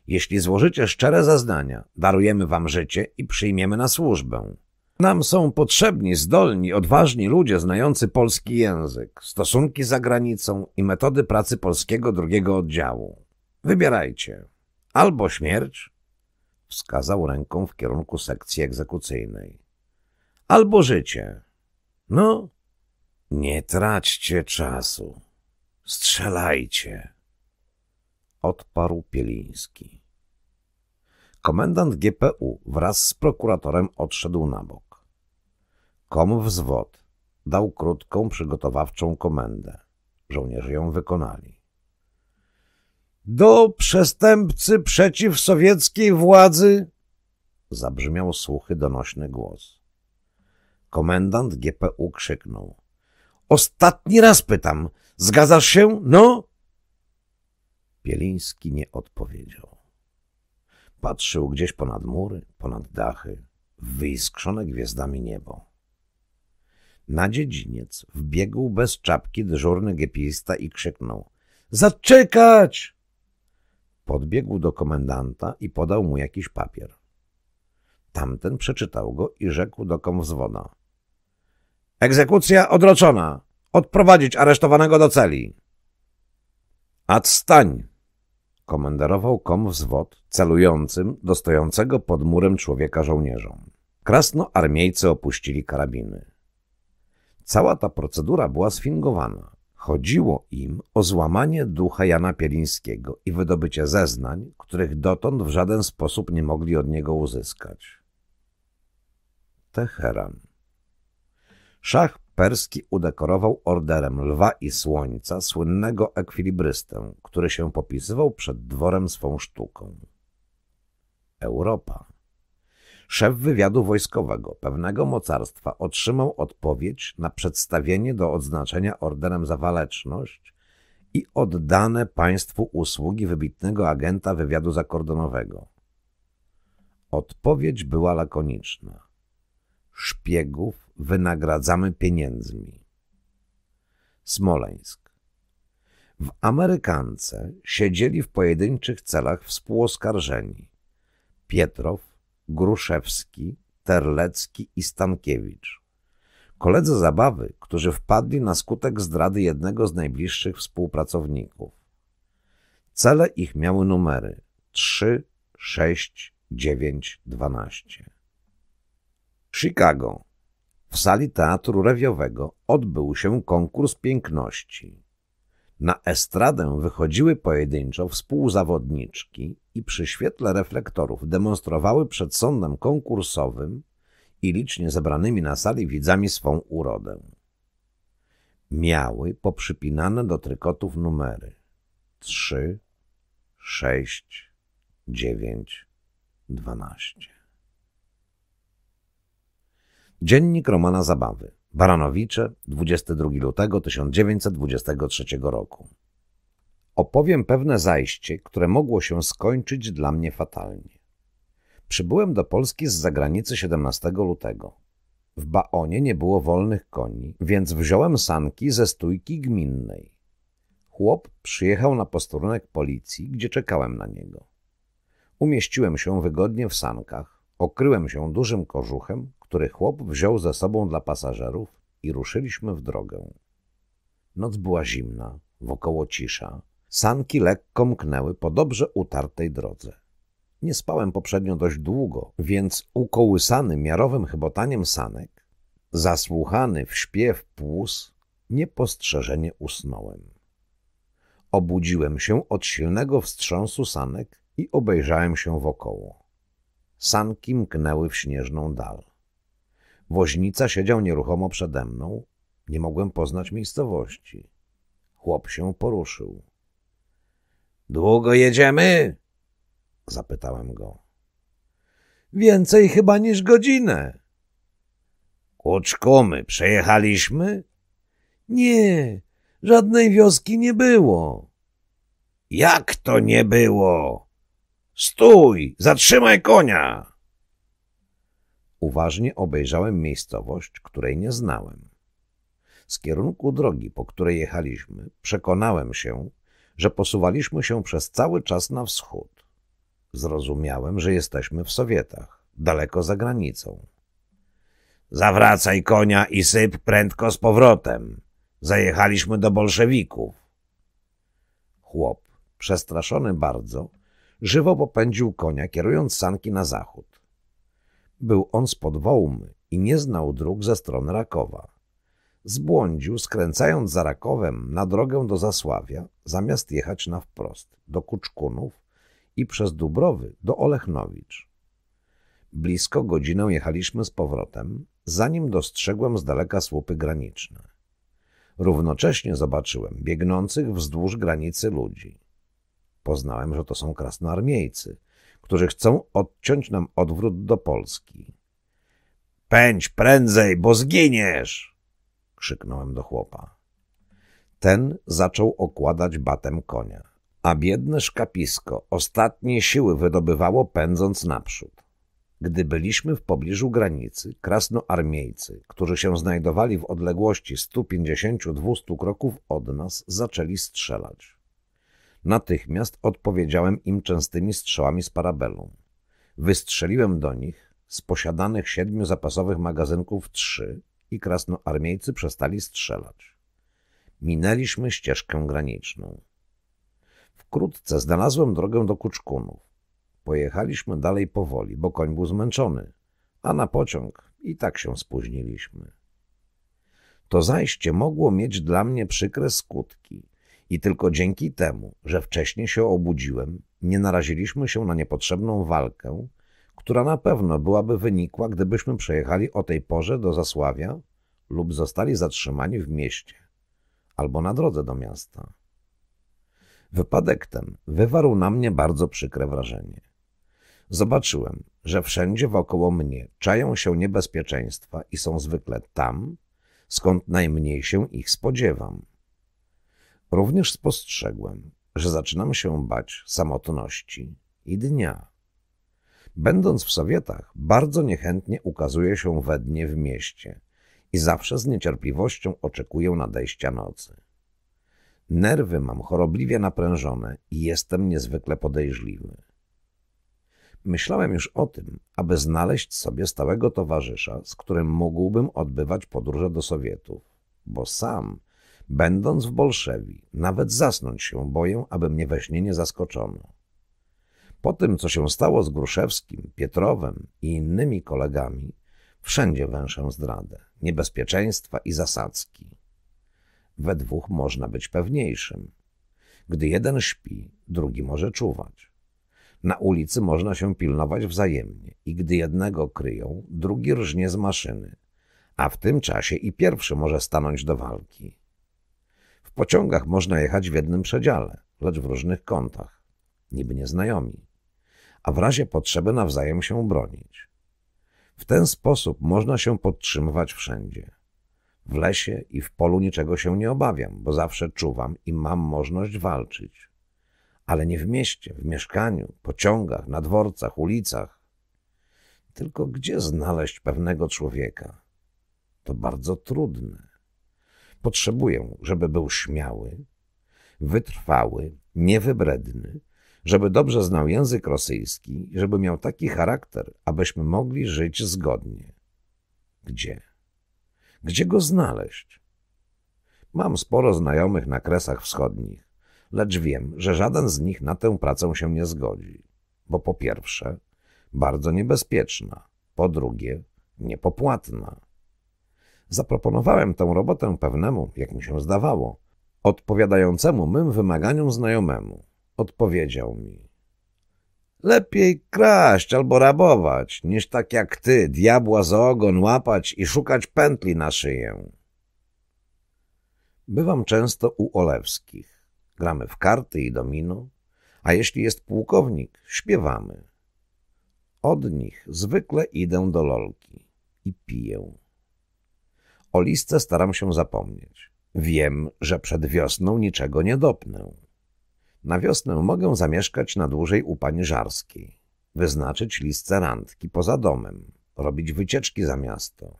jeśli złożycie szczere zeznania, darujemy wam życie i przyjmiemy na służbę. Nam są potrzebni zdolni, odważni ludzie znający polski język, stosunki za granicą i metody pracy polskiego drugiego oddziału. Wybierajcie. Albo śmierć, wskazał ręką w kierunku sekcji egzekucyjnej. Albo życie. No, nie traćcie czasu. Strzelajcie, odparł Pieliński. Komendant GPU wraz z prokuratorem odszedł na bok. Kom wzwod dał krótką, przygotowawczą komendę. Żołnierze ją wykonali. Do przestępcy przeciw sowieckiej władzy zabrzmiał słuchy donośny głos. Komendant GPU krzyknął. Ostatni raz pytam. Zgadzasz się? No? Pieliński nie odpowiedział. Patrzył gdzieś ponad mury, ponad dachy, w wyiskrzone gwiazdami niebo. Na dziedziniec wbiegł bez czapki dyżurny gepista i krzyknął – Zaczekać! Podbiegł do komendanta i podał mu jakiś papier. Tamten przeczytał go i rzekł do komwzwoda – Egzekucja odroczona! Odprowadzić aresztowanego do celi! – Adstań! komenderował kom wzwod celującym do stojącego pod murem człowieka żołnierzom. armiejcy opuścili karabiny. Cała ta procedura była sfingowana. Chodziło im o złamanie ducha Jana Pielińskiego i wydobycie zeznań, których dotąd w żaden sposób nie mogli od niego uzyskać. Teheran. Szach perski udekorował orderem lwa i słońca słynnego ekwilibrystę, który się popisywał przed dworem swą sztuką. Europa. Szef wywiadu wojskowego pewnego mocarstwa otrzymał odpowiedź na przedstawienie do odznaczenia orderem za waleczność i oddane państwu usługi wybitnego agenta wywiadu zakordonowego. Odpowiedź była lakoniczna. Szpiegów wynagradzamy pieniędzmi. Smoleńsk. W Amerykance siedzieli w pojedynczych celach współoskarżeni Pietrow, Gruszewski, Terlecki i Stankiewicz. Koledzy zabawy, którzy wpadli na skutek zdrady jednego z najbliższych współpracowników. Cele ich miały numery 3, 6, 9, 12. Chicago w sali Teatru Rewiowego odbył się konkurs piękności. Na estradę wychodziły pojedynczo współzawodniczki i przy świetle reflektorów demonstrowały przed sądem konkursowym i licznie zebranymi na sali widzami swą urodę. Miały poprzypinane do trykotów numery trzy, sześć, dziewięć, dwanaście. Dziennik Romana Zabawy. Baranowicze, 22 lutego 1923 roku. Opowiem pewne zajście, które mogło się skończyć dla mnie fatalnie. Przybyłem do Polski z zagranicy 17 lutego. W Baonie nie było wolnych koni, więc wziąłem sanki ze stójki gminnej. Chłop przyjechał na posturunek policji, gdzie czekałem na niego. Umieściłem się wygodnie w sankach, okryłem się dużym kożuchem, który chłop wziął ze sobą dla pasażerów i ruszyliśmy w drogę. Noc była zimna, wokoło cisza. Sanki lekko mknęły po dobrze utartej drodze. Nie spałem poprzednio dość długo, więc ukołysany miarowym chybotaniem sanek, zasłuchany w śpiew płus, niepostrzeżenie usnąłem. Obudziłem się od silnego wstrząsu sanek i obejrzałem się wokoło. Sanki mknęły w śnieżną dal. Woźnica siedział nieruchomo przede mną. Nie mogłem poznać miejscowości. Chłop się poruszył. Długo jedziemy? Zapytałem go. Więcej chyba niż godzinę. Kuczku, my przejechaliśmy? Nie, żadnej wioski nie było. Jak to nie było? Stój, zatrzymaj konia! Uważnie obejrzałem miejscowość, której nie znałem. Z kierunku drogi, po której jechaliśmy, przekonałem się, że posuwaliśmy się przez cały czas na wschód. Zrozumiałem, że jesteśmy w Sowietach, daleko za granicą. Zawracaj konia i syp prędko z powrotem. Zajechaliśmy do bolszewików. Chłop, przestraszony bardzo, żywo popędził konia, kierując sanki na zachód. Był on spod Wołmy i nie znał dróg ze strony Rakowa. Zbłądził, skręcając za Rakowem na drogę do Zasławia, zamiast jechać na wprost, do Kuczkunów i przez Dubrowy do Olechnowicz. Blisko godzinę jechaliśmy z powrotem, zanim dostrzegłem z daleka słupy graniczne. Równocześnie zobaczyłem biegnących wzdłuż granicy ludzi. Poznałem, że to są krasnoarmiejcy – którzy chcą odciąć nam odwrót do Polski. — Pędź prędzej, bo zginiesz! — krzyknąłem do chłopa. Ten zaczął okładać batem konia, a biedne szkapisko ostatnie siły wydobywało pędząc naprzód. Gdy byliśmy w pobliżu granicy, krasnoarmiejcy, którzy się znajdowali w odległości 150-200 kroków od nas, zaczęli strzelać. Natychmiast odpowiedziałem im częstymi strzałami z parabelu. Wystrzeliłem do nich z posiadanych siedmiu zapasowych magazynków trzy i krasnoarmiejcy przestali strzelać. Minęliśmy ścieżkę graniczną. Wkrótce znalazłem drogę do Kuczkunów. Pojechaliśmy dalej powoli, bo koń był zmęczony, a na pociąg i tak się spóźniliśmy. To zajście mogło mieć dla mnie przykre skutki. I tylko dzięki temu, że wcześniej się obudziłem, nie naraziliśmy się na niepotrzebną walkę, która na pewno byłaby wynikła, gdybyśmy przejechali o tej porze do Zasławia lub zostali zatrzymani w mieście albo na drodze do miasta. Wypadek ten wywarł na mnie bardzo przykre wrażenie. Zobaczyłem, że wszędzie wokoło mnie czają się niebezpieczeństwa i są zwykle tam, skąd najmniej się ich spodziewam. Również spostrzegłem, że zaczynam się bać samotności i dnia. Będąc w Sowietach, bardzo niechętnie ukazuję się we dnie w mieście i zawsze z niecierpliwością oczekuję nadejścia nocy. Nerwy mam chorobliwie naprężone i jestem niezwykle podejrzliwy. Myślałem już o tym, aby znaleźć sobie stałego towarzysza, z którym mógłbym odbywać podróże do Sowietów, bo sam Będąc w Bolszewi, nawet zasnąć się boję, aby mnie we śnie nie zaskoczono. Po tym, co się stało z Gruszewskim, Pietrowem i innymi kolegami, wszędzie węszę zdradę, niebezpieczeństwa i zasadzki. We dwóch można być pewniejszym. Gdy jeden śpi, drugi może czuwać. Na ulicy można się pilnować wzajemnie i gdy jednego kryją, drugi rżnie z maszyny, a w tym czasie i pierwszy może stanąć do walki pociągach można jechać w jednym przedziale, lecz w różnych kątach, niby nieznajomi, a w razie potrzeby nawzajem się bronić. W ten sposób można się podtrzymywać wszędzie. W lesie i w polu niczego się nie obawiam, bo zawsze czuwam i mam możliwość walczyć. Ale nie w mieście, w mieszkaniu, pociągach, na dworcach, ulicach. Tylko gdzie znaleźć pewnego człowieka? To bardzo trudne potrzebuję, żeby był śmiały, wytrwały, niewybredny, żeby dobrze znał język rosyjski, żeby miał taki charakter, abyśmy mogli żyć zgodnie. Gdzie? Gdzie go znaleźć? Mam sporo znajomych na kresach wschodnich, lecz wiem, że żaden z nich na tę pracę się nie zgodzi, bo po pierwsze, bardzo niebezpieczna, po drugie, niepopłatna. Zaproponowałem tę robotę pewnemu, jak mi się zdawało, odpowiadającemu mym wymaganiom znajomemu. Odpowiedział mi. Lepiej kraść albo rabować, niż tak jak ty, diabła za ogon łapać i szukać pętli na szyję. Bywam często u Olewskich. Gramy w karty i domino, a jeśli jest pułkownik, śpiewamy. Od nich zwykle idę do lolki i piję. O listce staram się zapomnieć. Wiem, że przed wiosną niczego nie dopnę. Na wiosnę mogę zamieszkać na dłużej u pani Żarskiej, wyznaczyć listę randki poza domem, robić wycieczki za miasto.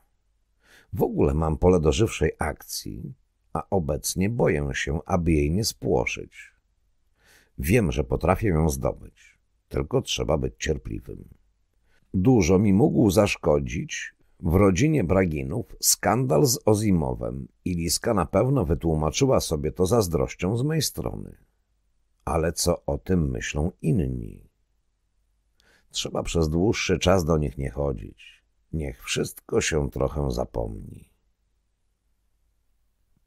W ogóle mam pole do żywszej akcji, a obecnie boję się, aby jej nie spłoszyć. Wiem, że potrafię ją zdobyć, tylko trzeba być cierpliwym. Dużo mi mógł zaszkodzić w rodzinie Braginów skandal z Ozimowem i Liska na pewno wytłumaczyła sobie to zazdrością z mej strony. Ale co o tym myślą inni? Trzeba przez dłuższy czas do nich nie chodzić. Niech wszystko się trochę zapomni.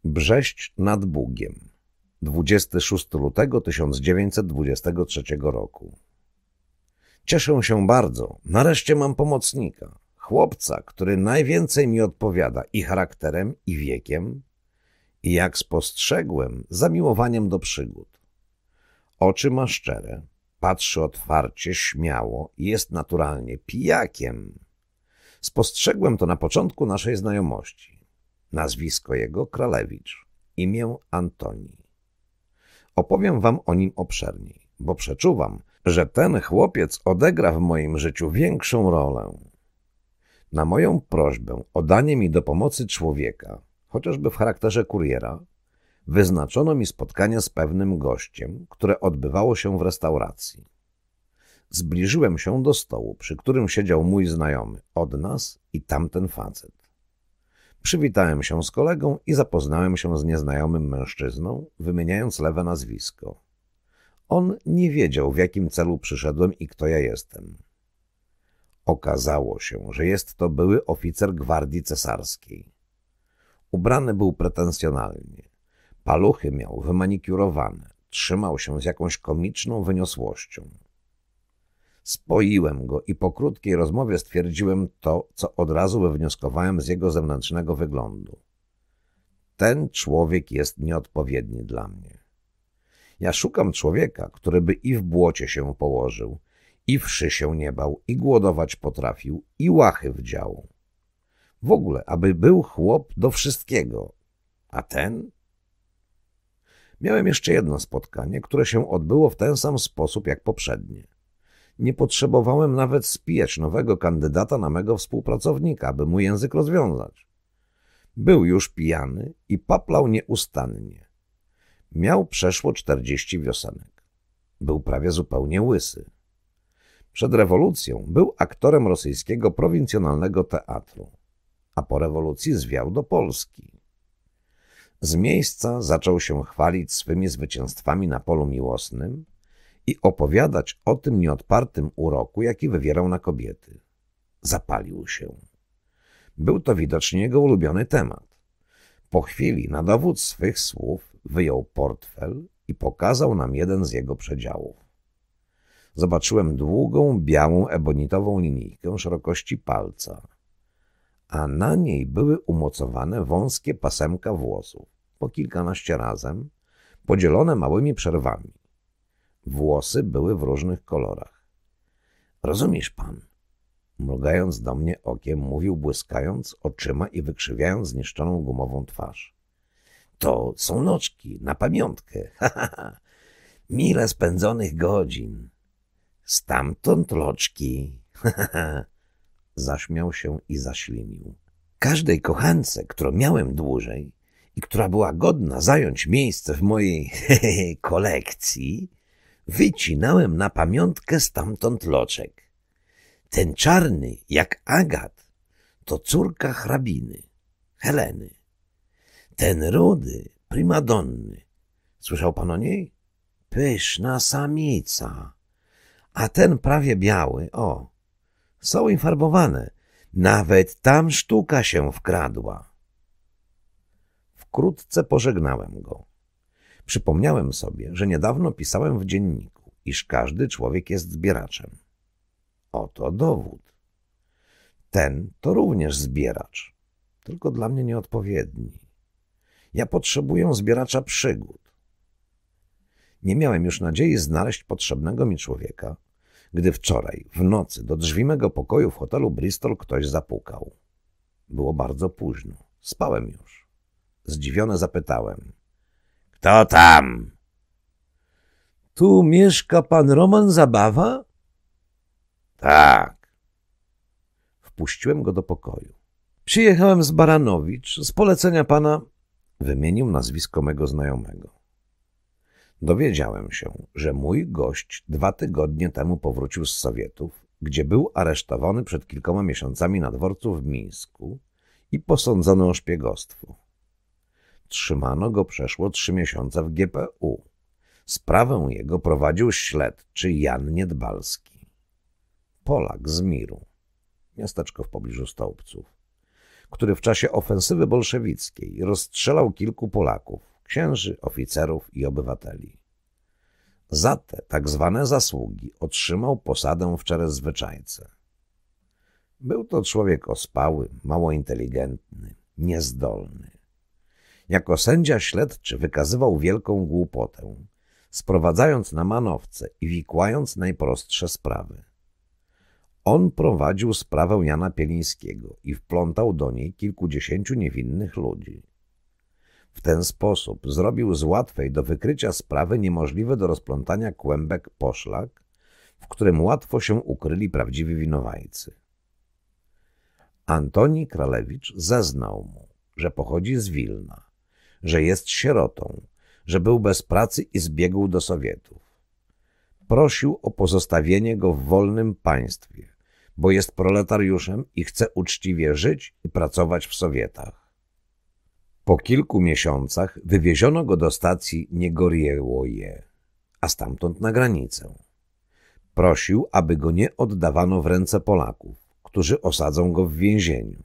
Brześć nad Bugiem 26 lutego 1923 roku Cieszę się bardzo. Nareszcie mam pomocnika chłopca, który najwięcej mi odpowiada i charakterem, i wiekiem, i jak spostrzegłem, zamiłowaniem do przygód. Oczy ma szczere, patrzy otwarcie, śmiało i jest naturalnie pijakiem. Spostrzegłem to na początku naszej znajomości. Nazwisko jego Kralewicz, imię Antoni. Opowiem wam o nim obszerniej, bo przeczuwam, że ten chłopiec odegra w moim życiu większą rolę. Na moją prośbę o danie mi do pomocy człowieka, chociażby w charakterze kuriera, wyznaczono mi spotkanie z pewnym gościem, które odbywało się w restauracji. Zbliżyłem się do stołu, przy którym siedział mój znajomy od nas i tamten facet. Przywitałem się z kolegą i zapoznałem się z nieznajomym mężczyzną, wymieniając lewe nazwisko. On nie wiedział, w jakim celu przyszedłem i kto ja jestem. Okazało się, że jest to były oficer gwardii cesarskiej. Ubrany był pretensjonalnie. Paluchy miał wymanikurowane. Trzymał się z jakąś komiczną wyniosłością. Spoiłem go i po krótkiej rozmowie stwierdziłem to, co od razu wywnioskowałem z jego zewnętrznego wyglądu. Ten człowiek jest nieodpowiedni dla mnie. Ja szukam człowieka, który by i w błocie się położył, i wszy się nie bał, i głodować potrafił, i łachy wdział. W ogóle, aby był chłop do wszystkiego. A ten? Miałem jeszcze jedno spotkanie, które się odbyło w ten sam sposób jak poprzednie. Nie potrzebowałem nawet spijać nowego kandydata na mego współpracownika, aby mu język rozwiązać. Był już pijany i paplał nieustannie. Miał przeszło czterdzieści wiosenek. Był prawie zupełnie łysy. Przed rewolucją był aktorem rosyjskiego prowincjonalnego teatru, a po rewolucji zwiał do Polski. Z miejsca zaczął się chwalić swymi zwycięstwami na polu miłosnym i opowiadać o tym nieodpartym uroku, jaki wywierał na kobiety. Zapalił się. Był to widocznie jego ulubiony temat. Po chwili na dowód swych słów wyjął portfel i pokazał nam jeden z jego przedziałów zobaczyłem długą, białą, ebonitową linijkę szerokości palca, a na niej były umocowane wąskie pasemka włosów, po kilkanaście razem, podzielone małymi przerwami. Włosy były w różnych kolorach. Rozumiesz pan? Mrugając do mnie okiem, mówił błyskając oczyma i wykrzywiając zniszczoną gumową twarz. To są noczki, na pamiątkę. Ha, ha, ha. Mile spędzonych godzin. Stamtąd loczki. [LAUGHS] Zaśmiał się i zaślinił. Każdej kochance, którą miałem dłużej i która była godna zająć miejsce w mojej [LAUGHS] kolekcji, wycinałem na pamiątkę stamtąd loczek. Ten czarny, jak agat, to córka hrabiny, Heleny. Ten rudy, primadonny. Słyszał pan o niej? Pyszna samica a ten prawie biały, o, są infarbowane. Nawet tam sztuka się wkradła. Wkrótce pożegnałem go. Przypomniałem sobie, że niedawno pisałem w dzienniku, iż każdy człowiek jest zbieraczem. Oto dowód. Ten to również zbieracz, tylko dla mnie nieodpowiedni. Ja potrzebuję zbieracza przygód. Nie miałem już nadziei znaleźć potrzebnego mi człowieka, gdy wczoraj, w nocy, do drzwi mego pokoju w hotelu Bristol ktoś zapukał. Było bardzo późno. Spałem już. Zdziwione zapytałem. — Kto tam? — Tu mieszka pan Roman Zabawa? — Tak. Wpuściłem go do pokoju. — Przyjechałem z Baranowicz, z polecenia pana... Wymienił nazwisko mego znajomego. Dowiedziałem się, że mój gość dwa tygodnie temu powrócił z Sowietów, gdzie był aresztowany przed kilkoma miesiącami na dworcu w Mińsku i posądzony o szpiegostwo. Trzymano go przeszło trzy miesiące w GPU. Sprawę jego prowadził śledczy Jan Niedbalski. Polak z Miru, miasteczko w pobliżu Stołpców, który w czasie ofensywy bolszewickiej rozstrzelał kilku Polaków księży, oficerów i obywateli. Za te tak zwane zasługi otrzymał posadę w zwyczajce. Był to człowiek ospały, mało inteligentny, niezdolny. Jako sędzia śledczy wykazywał wielką głupotę, sprowadzając na manowce i wikłając najprostsze sprawy. On prowadził sprawę Jana Pielińskiego i wplątał do niej kilkudziesięciu niewinnych ludzi. W ten sposób zrobił z łatwej do wykrycia sprawy niemożliwe do rozplątania kłębek poszlak, w którym łatwo się ukryli prawdziwi winowajcy. Antoni Kralewicz zeznał mu, że pochodzi z Wilna, że jest sierotą, że był bez pracy i zbiegł do Sowietów. Prosił o pozostawienie go w wolnym państwie, bo jest proletariuszem i chce uczciwie żyć i pracować w Sowietach. Po kilku miesiącach wywieziono go do stacji Niegorjełoje, a stamtąd na granicę. Prosił, aby go nie oddawano w ręce Polaków, którzy osadzą go w więzieniu.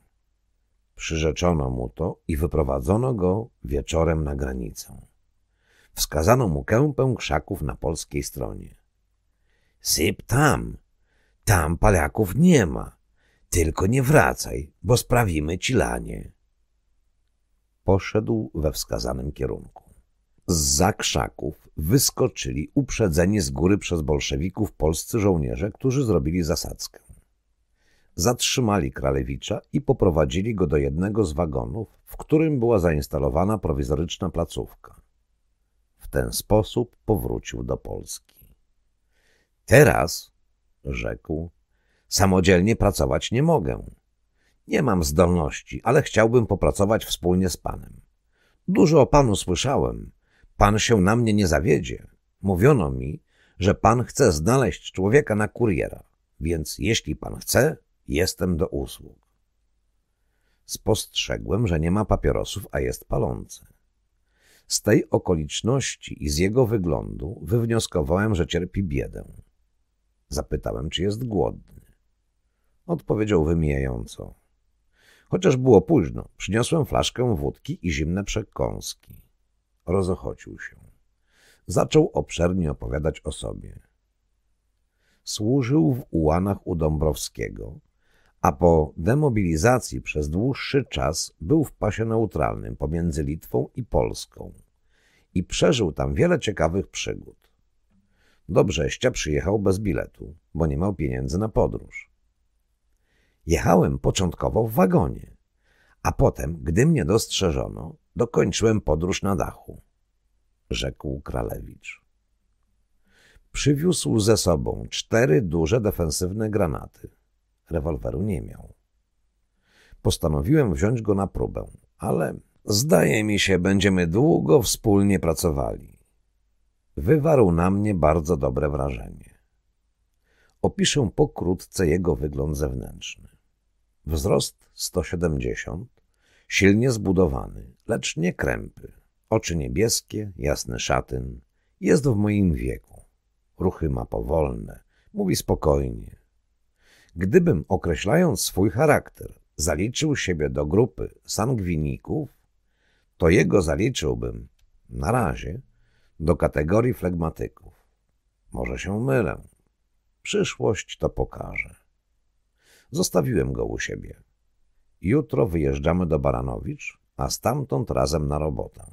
Przyrzeczono mu to i wyprowadzono go wieczorem na granicę. Wskazano mu kępę krzaków na polskiej stronie. Syp tam, tam palaków nie ma, tylko nie wracaj, bo sprawimy ci lanie poszedł we wskazanym kierunku. Z krzaków wyskoczyli uprzedzeni z góry przez bolszewików polscy żołnierze, którzy zrobili zasadzkę. Zatrzymali Kralewicza i poprowadzili go do jednego z wagonów, w którym była zainstalowana prowizoryczna placówka. W ten sposób powrócił do Polski. Teraz, rzekł, samodzielnie pracować nie mogę. Nie mam zdolności, ale chciałbym popracować wspólnie z panem. Dużo o panu słyszałem. Pan się na mnie nie zawiedzie. Mówiono mi, że pan chce znaleźć człowieka na kuriera, więc jeśli pan chce, jestem do usług. Spostrzegłem, że nie ma papierosów, a jest palące. Z tej okoliczności i z jego wyglądu wywnioskowałem, że cierpi biedę. Zapytałem, czy jest głodny. Odpowiedział wymijająco. Chociaż było późno, przyniosłem flaszkę wódki i zimne przekąski. Rozochocił się. Zaczął obszernie opowiadać o sobie. Służył w ułanach u Dąbrowskiego, a po demobilizacji przez dłuższy czas był w pasie neutralnym pomiędzy Litwą i Polską i przeżył tam wiele ciekawych przygód. Do Brześcia przyjechał bez biletu, bo nie miał pieniędzy na podróż. Jechałem początkowo w wagonie, a potem, gdy mnie dostrzeżono, dokończyłem podróż na dachu, rzekł Kralewicz. Przywiózł ze sobą cztery duże defensywne granaty. Rewolweru nie miał. Postanowiłem wziąć go na próbę, ale zdaje mi się, będziemy długo wspólnie pracowali. Wywarł na mnie bardzo dobre wrażenie. Opiszę pokrótce jego wygląd zewnętrzny. Wzrost 170, silnie zbudowany, lecz nie krępy. Oczy niebieskie, jasny szatyn. Jest w moim wieku. Ruchy ma powolne, mówi spokojnie. Gdybym, określając swój charakter, zaliczył siebie do grupy sangwiników, to jego zaliczyłbym, na razie, do kategorii flegmatyków. Może się mylę. Przyszłość to pokaże. Zostawiłem go u siebie. Jutro wyjeżdżamy do Baranowicz, a stamtąd razem na robotę.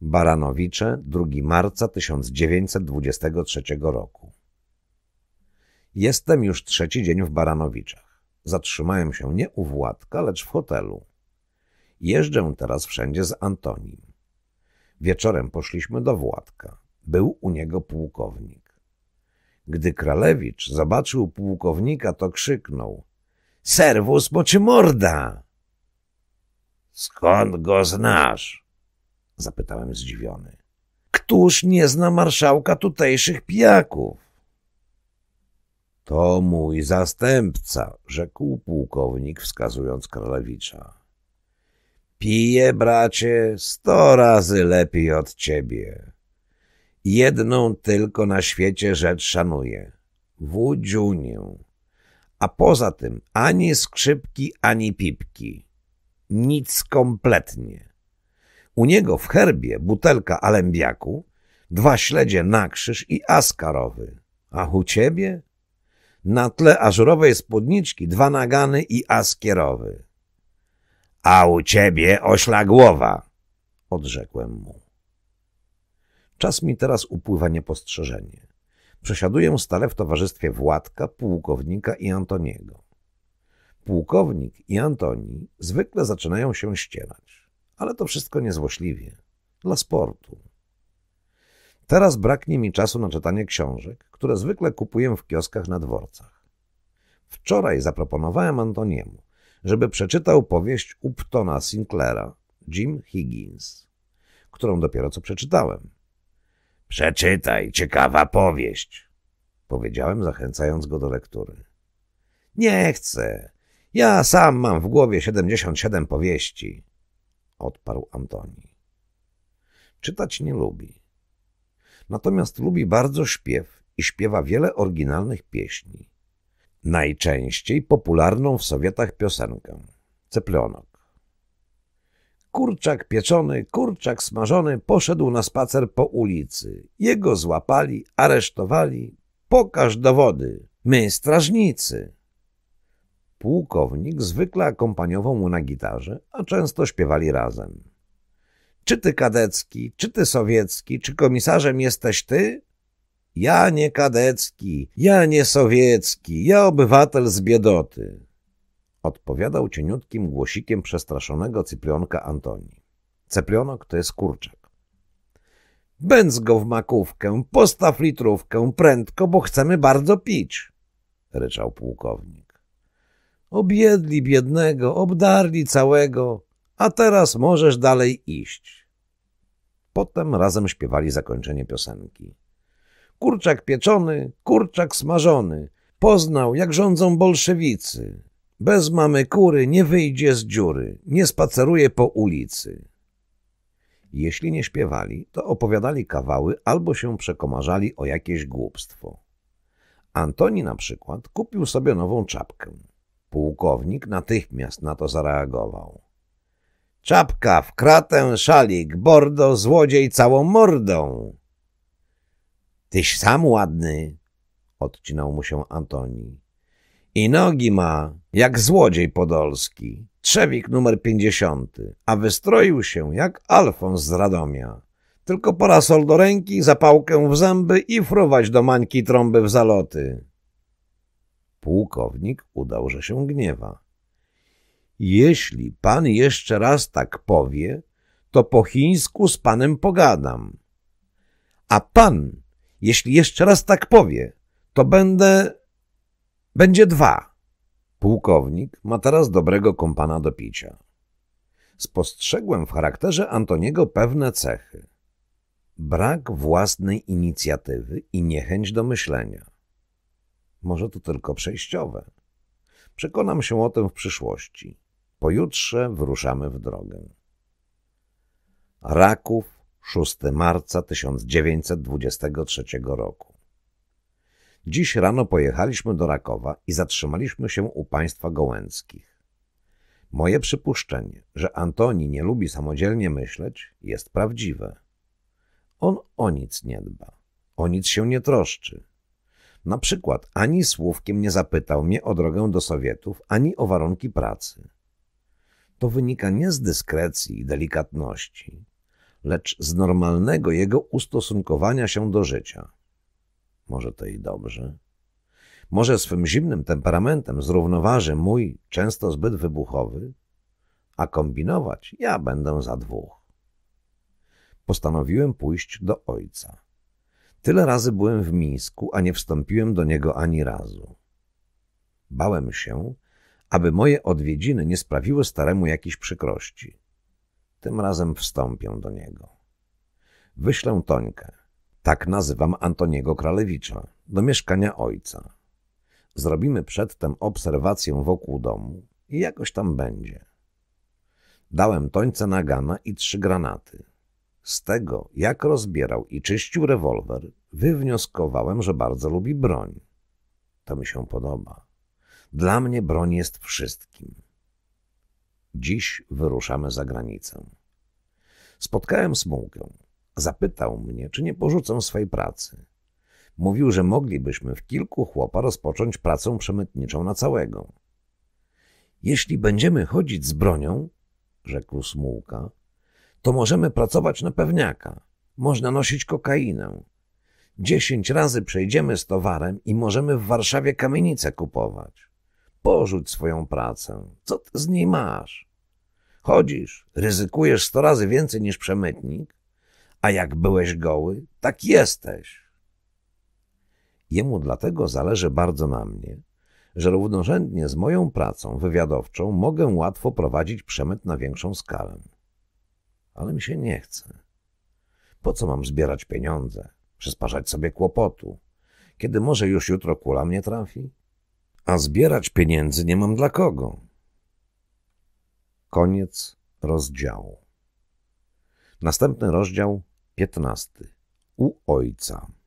Baranowicze, 2 marca 1923 roku. Jestem już trzeci dzień w Baranowiczach. Zatrzymałem się nie u Władka, lecz w hotelu. Jeżdżę teraz wszędzie z Antonim. Wieczorem poszliśmy do Władka. Był u niego pułkownik. Gdy Kralewicz zobaczył pułkownika, to krzyknął — Serwus czy morda! — Skąd go znasz? — zapytałem zdziwiony. — Któż nie zna marszałka tutejszych pijaków? — To mój zastępca — rzekł pułkownik, wskazując Kralewicza. — Pije, bracie, sto razy lepiej od ciebie. Jedną tylko na świecie rzecz szanuje – Wudziunię. A poza tym ani skrzypki, ani pipki. Nic kompletnie. U niego w herbie butelka alembiaku, dwa śledzie na krzyż i askarowy. A u ciebie? Na tle ażurowej spódniczki dwa nagany i askierowy. A u ciebie ośla głowa, odrzekłem mu. Czas mi teraz upływa niepostrzeżenie. Przesiaduję stale w towarzystwie Władka, pułkownika i Antoniego. Pułkownik i Antoni zwykle zaczynają się ścierać, ale to wszystko niezłośliwie, dla sportu. Teraz braknie mi czasu na czytanie książek, które zwykle kupuję w kioskach na dworcach. Wczoraj zaproponowałem Antoniemu, żeby przeczytał powieść Uptona Sinclaira, Jim Higgins, którą dopiero co przeczytałem. Przeczytaj, ciekawa powieść, powiedziałem, zachęcając go do lektury. Nie chcę. Ja sam mam w głowie siedemdziesiąt siedem powieści, odparł Antoni. Czytać nie lubi. Natomiast lubi bardzo śpiew i śpiewa wiele oryginalnych pieśni. Najczęściej popularną w Sowietach piosenkę – Ceplionok. Kurczak pieczony, kurczak smażony poszedł na spacer po ulicy. Jego złapali, aresztowali. Pokaż dowody. My strażnicy. Pułkownik zwykle akompaniował mu na gitarze, a często śpiewali razem. Czy ty kadecki, czy ty sowiecki, czy komisarzem jesteś ty? Ja nie kadecki, ja nie sowiecki, ja obywatel z biedoty. Odpowiadał cieniutkim głosikiem przestraszonego cyprionka Antoni. Cyprionek to jest kurczak. Będz go w makówkę, postaw litrówkę, prędko, bo chcemy bardzo pić, ryczał pułkownik. Objedli biednego, obdarli całego, a teraz możesz dalej iść. Potem razem śpiewali zakończenie piosenki. Kurczak pieczony, kurczak smażony, poznał, jak rządzą bolszewicy. Bez mamy kury nie wyjdzie z dziury, nie spaceruje po ulicy. Jeśli nie śpiewali, to opowiadali kawały albo się przekomarzali o jakieś głupstwo. Antoni na przykład kupił sobie nową czapkę. Pułkownik natychmiast na to zareagował. Czapka w kratę, szalik, bordo, złodziej całą mordą. Tyś sam ładny, odcinał mu się Antoni. I nogi ma, jak złodziej podolski, trzewik numer pięćdziesiąty, a wystroił się jak Alfons z Radomia. Tylko parasol do ręki, zapałkę w zęby i fruwać do mańki trąby w zaloty. Pułkownik udał, że się gniewa. Jeśli pan jeszcze raz tak powie, to po chińsku z panem pogadam. A pan, jeśli jeszcze raz tak powie, to będę będzie dwa. Pułkownik ma teraz dobrego kompana do picia. Spostrzegłem w charakterze Antoniego pewne cechy. Brak własnej inicjatywy i niechęć do myślenia. Może to tylko przejściowe. Przekonam się o tym w przyszłości. Pojutrze wyruszamy w drogę. Raków, 6 marca 1923 roku. Dziś rano pojechaliśmy do Rakowa i zatrzymaliśmy się u państwa Gołęckich. Moje przypuszczenie, że Antoni nie lubi samodzielnie myśleć, jest prawdziwe. On o nic nie dba, o nic się nie troszczy. Na przykład ani słówkiem nie zapytał mnie o drogę do Sowietów, ani o warunki pracy. To wynika nie z dyskrecji i delikatności, lecz z normalnego jego ustosunkowania się do życia – może to i dobrze. Może swym zimnym temperamentem zrównoważy mój, często zbyt wybuchowy, a kombinować ja będę za dwóch. Postanowiłem pójść do ojca. Tyle razy byłem w Mińsku, a nie wstąpiłem do niego ani razu. Bałem się, aby moje odwiedziny nie sprawiły staremu jakiejś przykrości. Tym razem wstąpię do niego. Wyślę Tońkę. Tak nazywam Antoniego Kralewicza, do mieszkania ojca. Zrobimy przedtem obserwację wokół domu i jakoś tam będzie. Dałem tońce nagana i trzy granaty. Z tego, jak rozbierał i czyścił rewolwer, wywnioskowałem, że bardzo lubi broń. To mi się podoba. Dla mnie broń jest wszystkim. Dziś wyruszamy za granicę. Spotkałem Smułkę. Zapytał mnie, czy nie porzucę swej pracy. Mówił, że moglibyśmy w kilku chłopa rozpocząć pracę przemytniczą na całego. Jeśli będziemy chodzić z bronią, rzekł Smułka, to możemy pracować na pewniaka. Można nosić kokainę. Dziesięć razy przejdziemy z towarem i możemy w Warszawie kamienicę kupować. Porzuć swoją pracę. Co ty z niej masz? Chodzisz, ryzykujesz sto razy więcej niż przemytnik, a jak byłeś goły, tak jesteś. Jemu dlatego zależy bardzo na mnie, że równorzędnie z moją pracą wywiadowczą mogę łatwo prowadzić przemyt na większą skalę. Ale mi się nie chce. Po co mam zbierać pieniądze, przysparzać sobie kłopotu, kiedy może już jutro kula mnie trafi? A zbierać pieniędzy nie mam dla kogo. Koniec rozdziału. Następny rozdział 15. U ojca.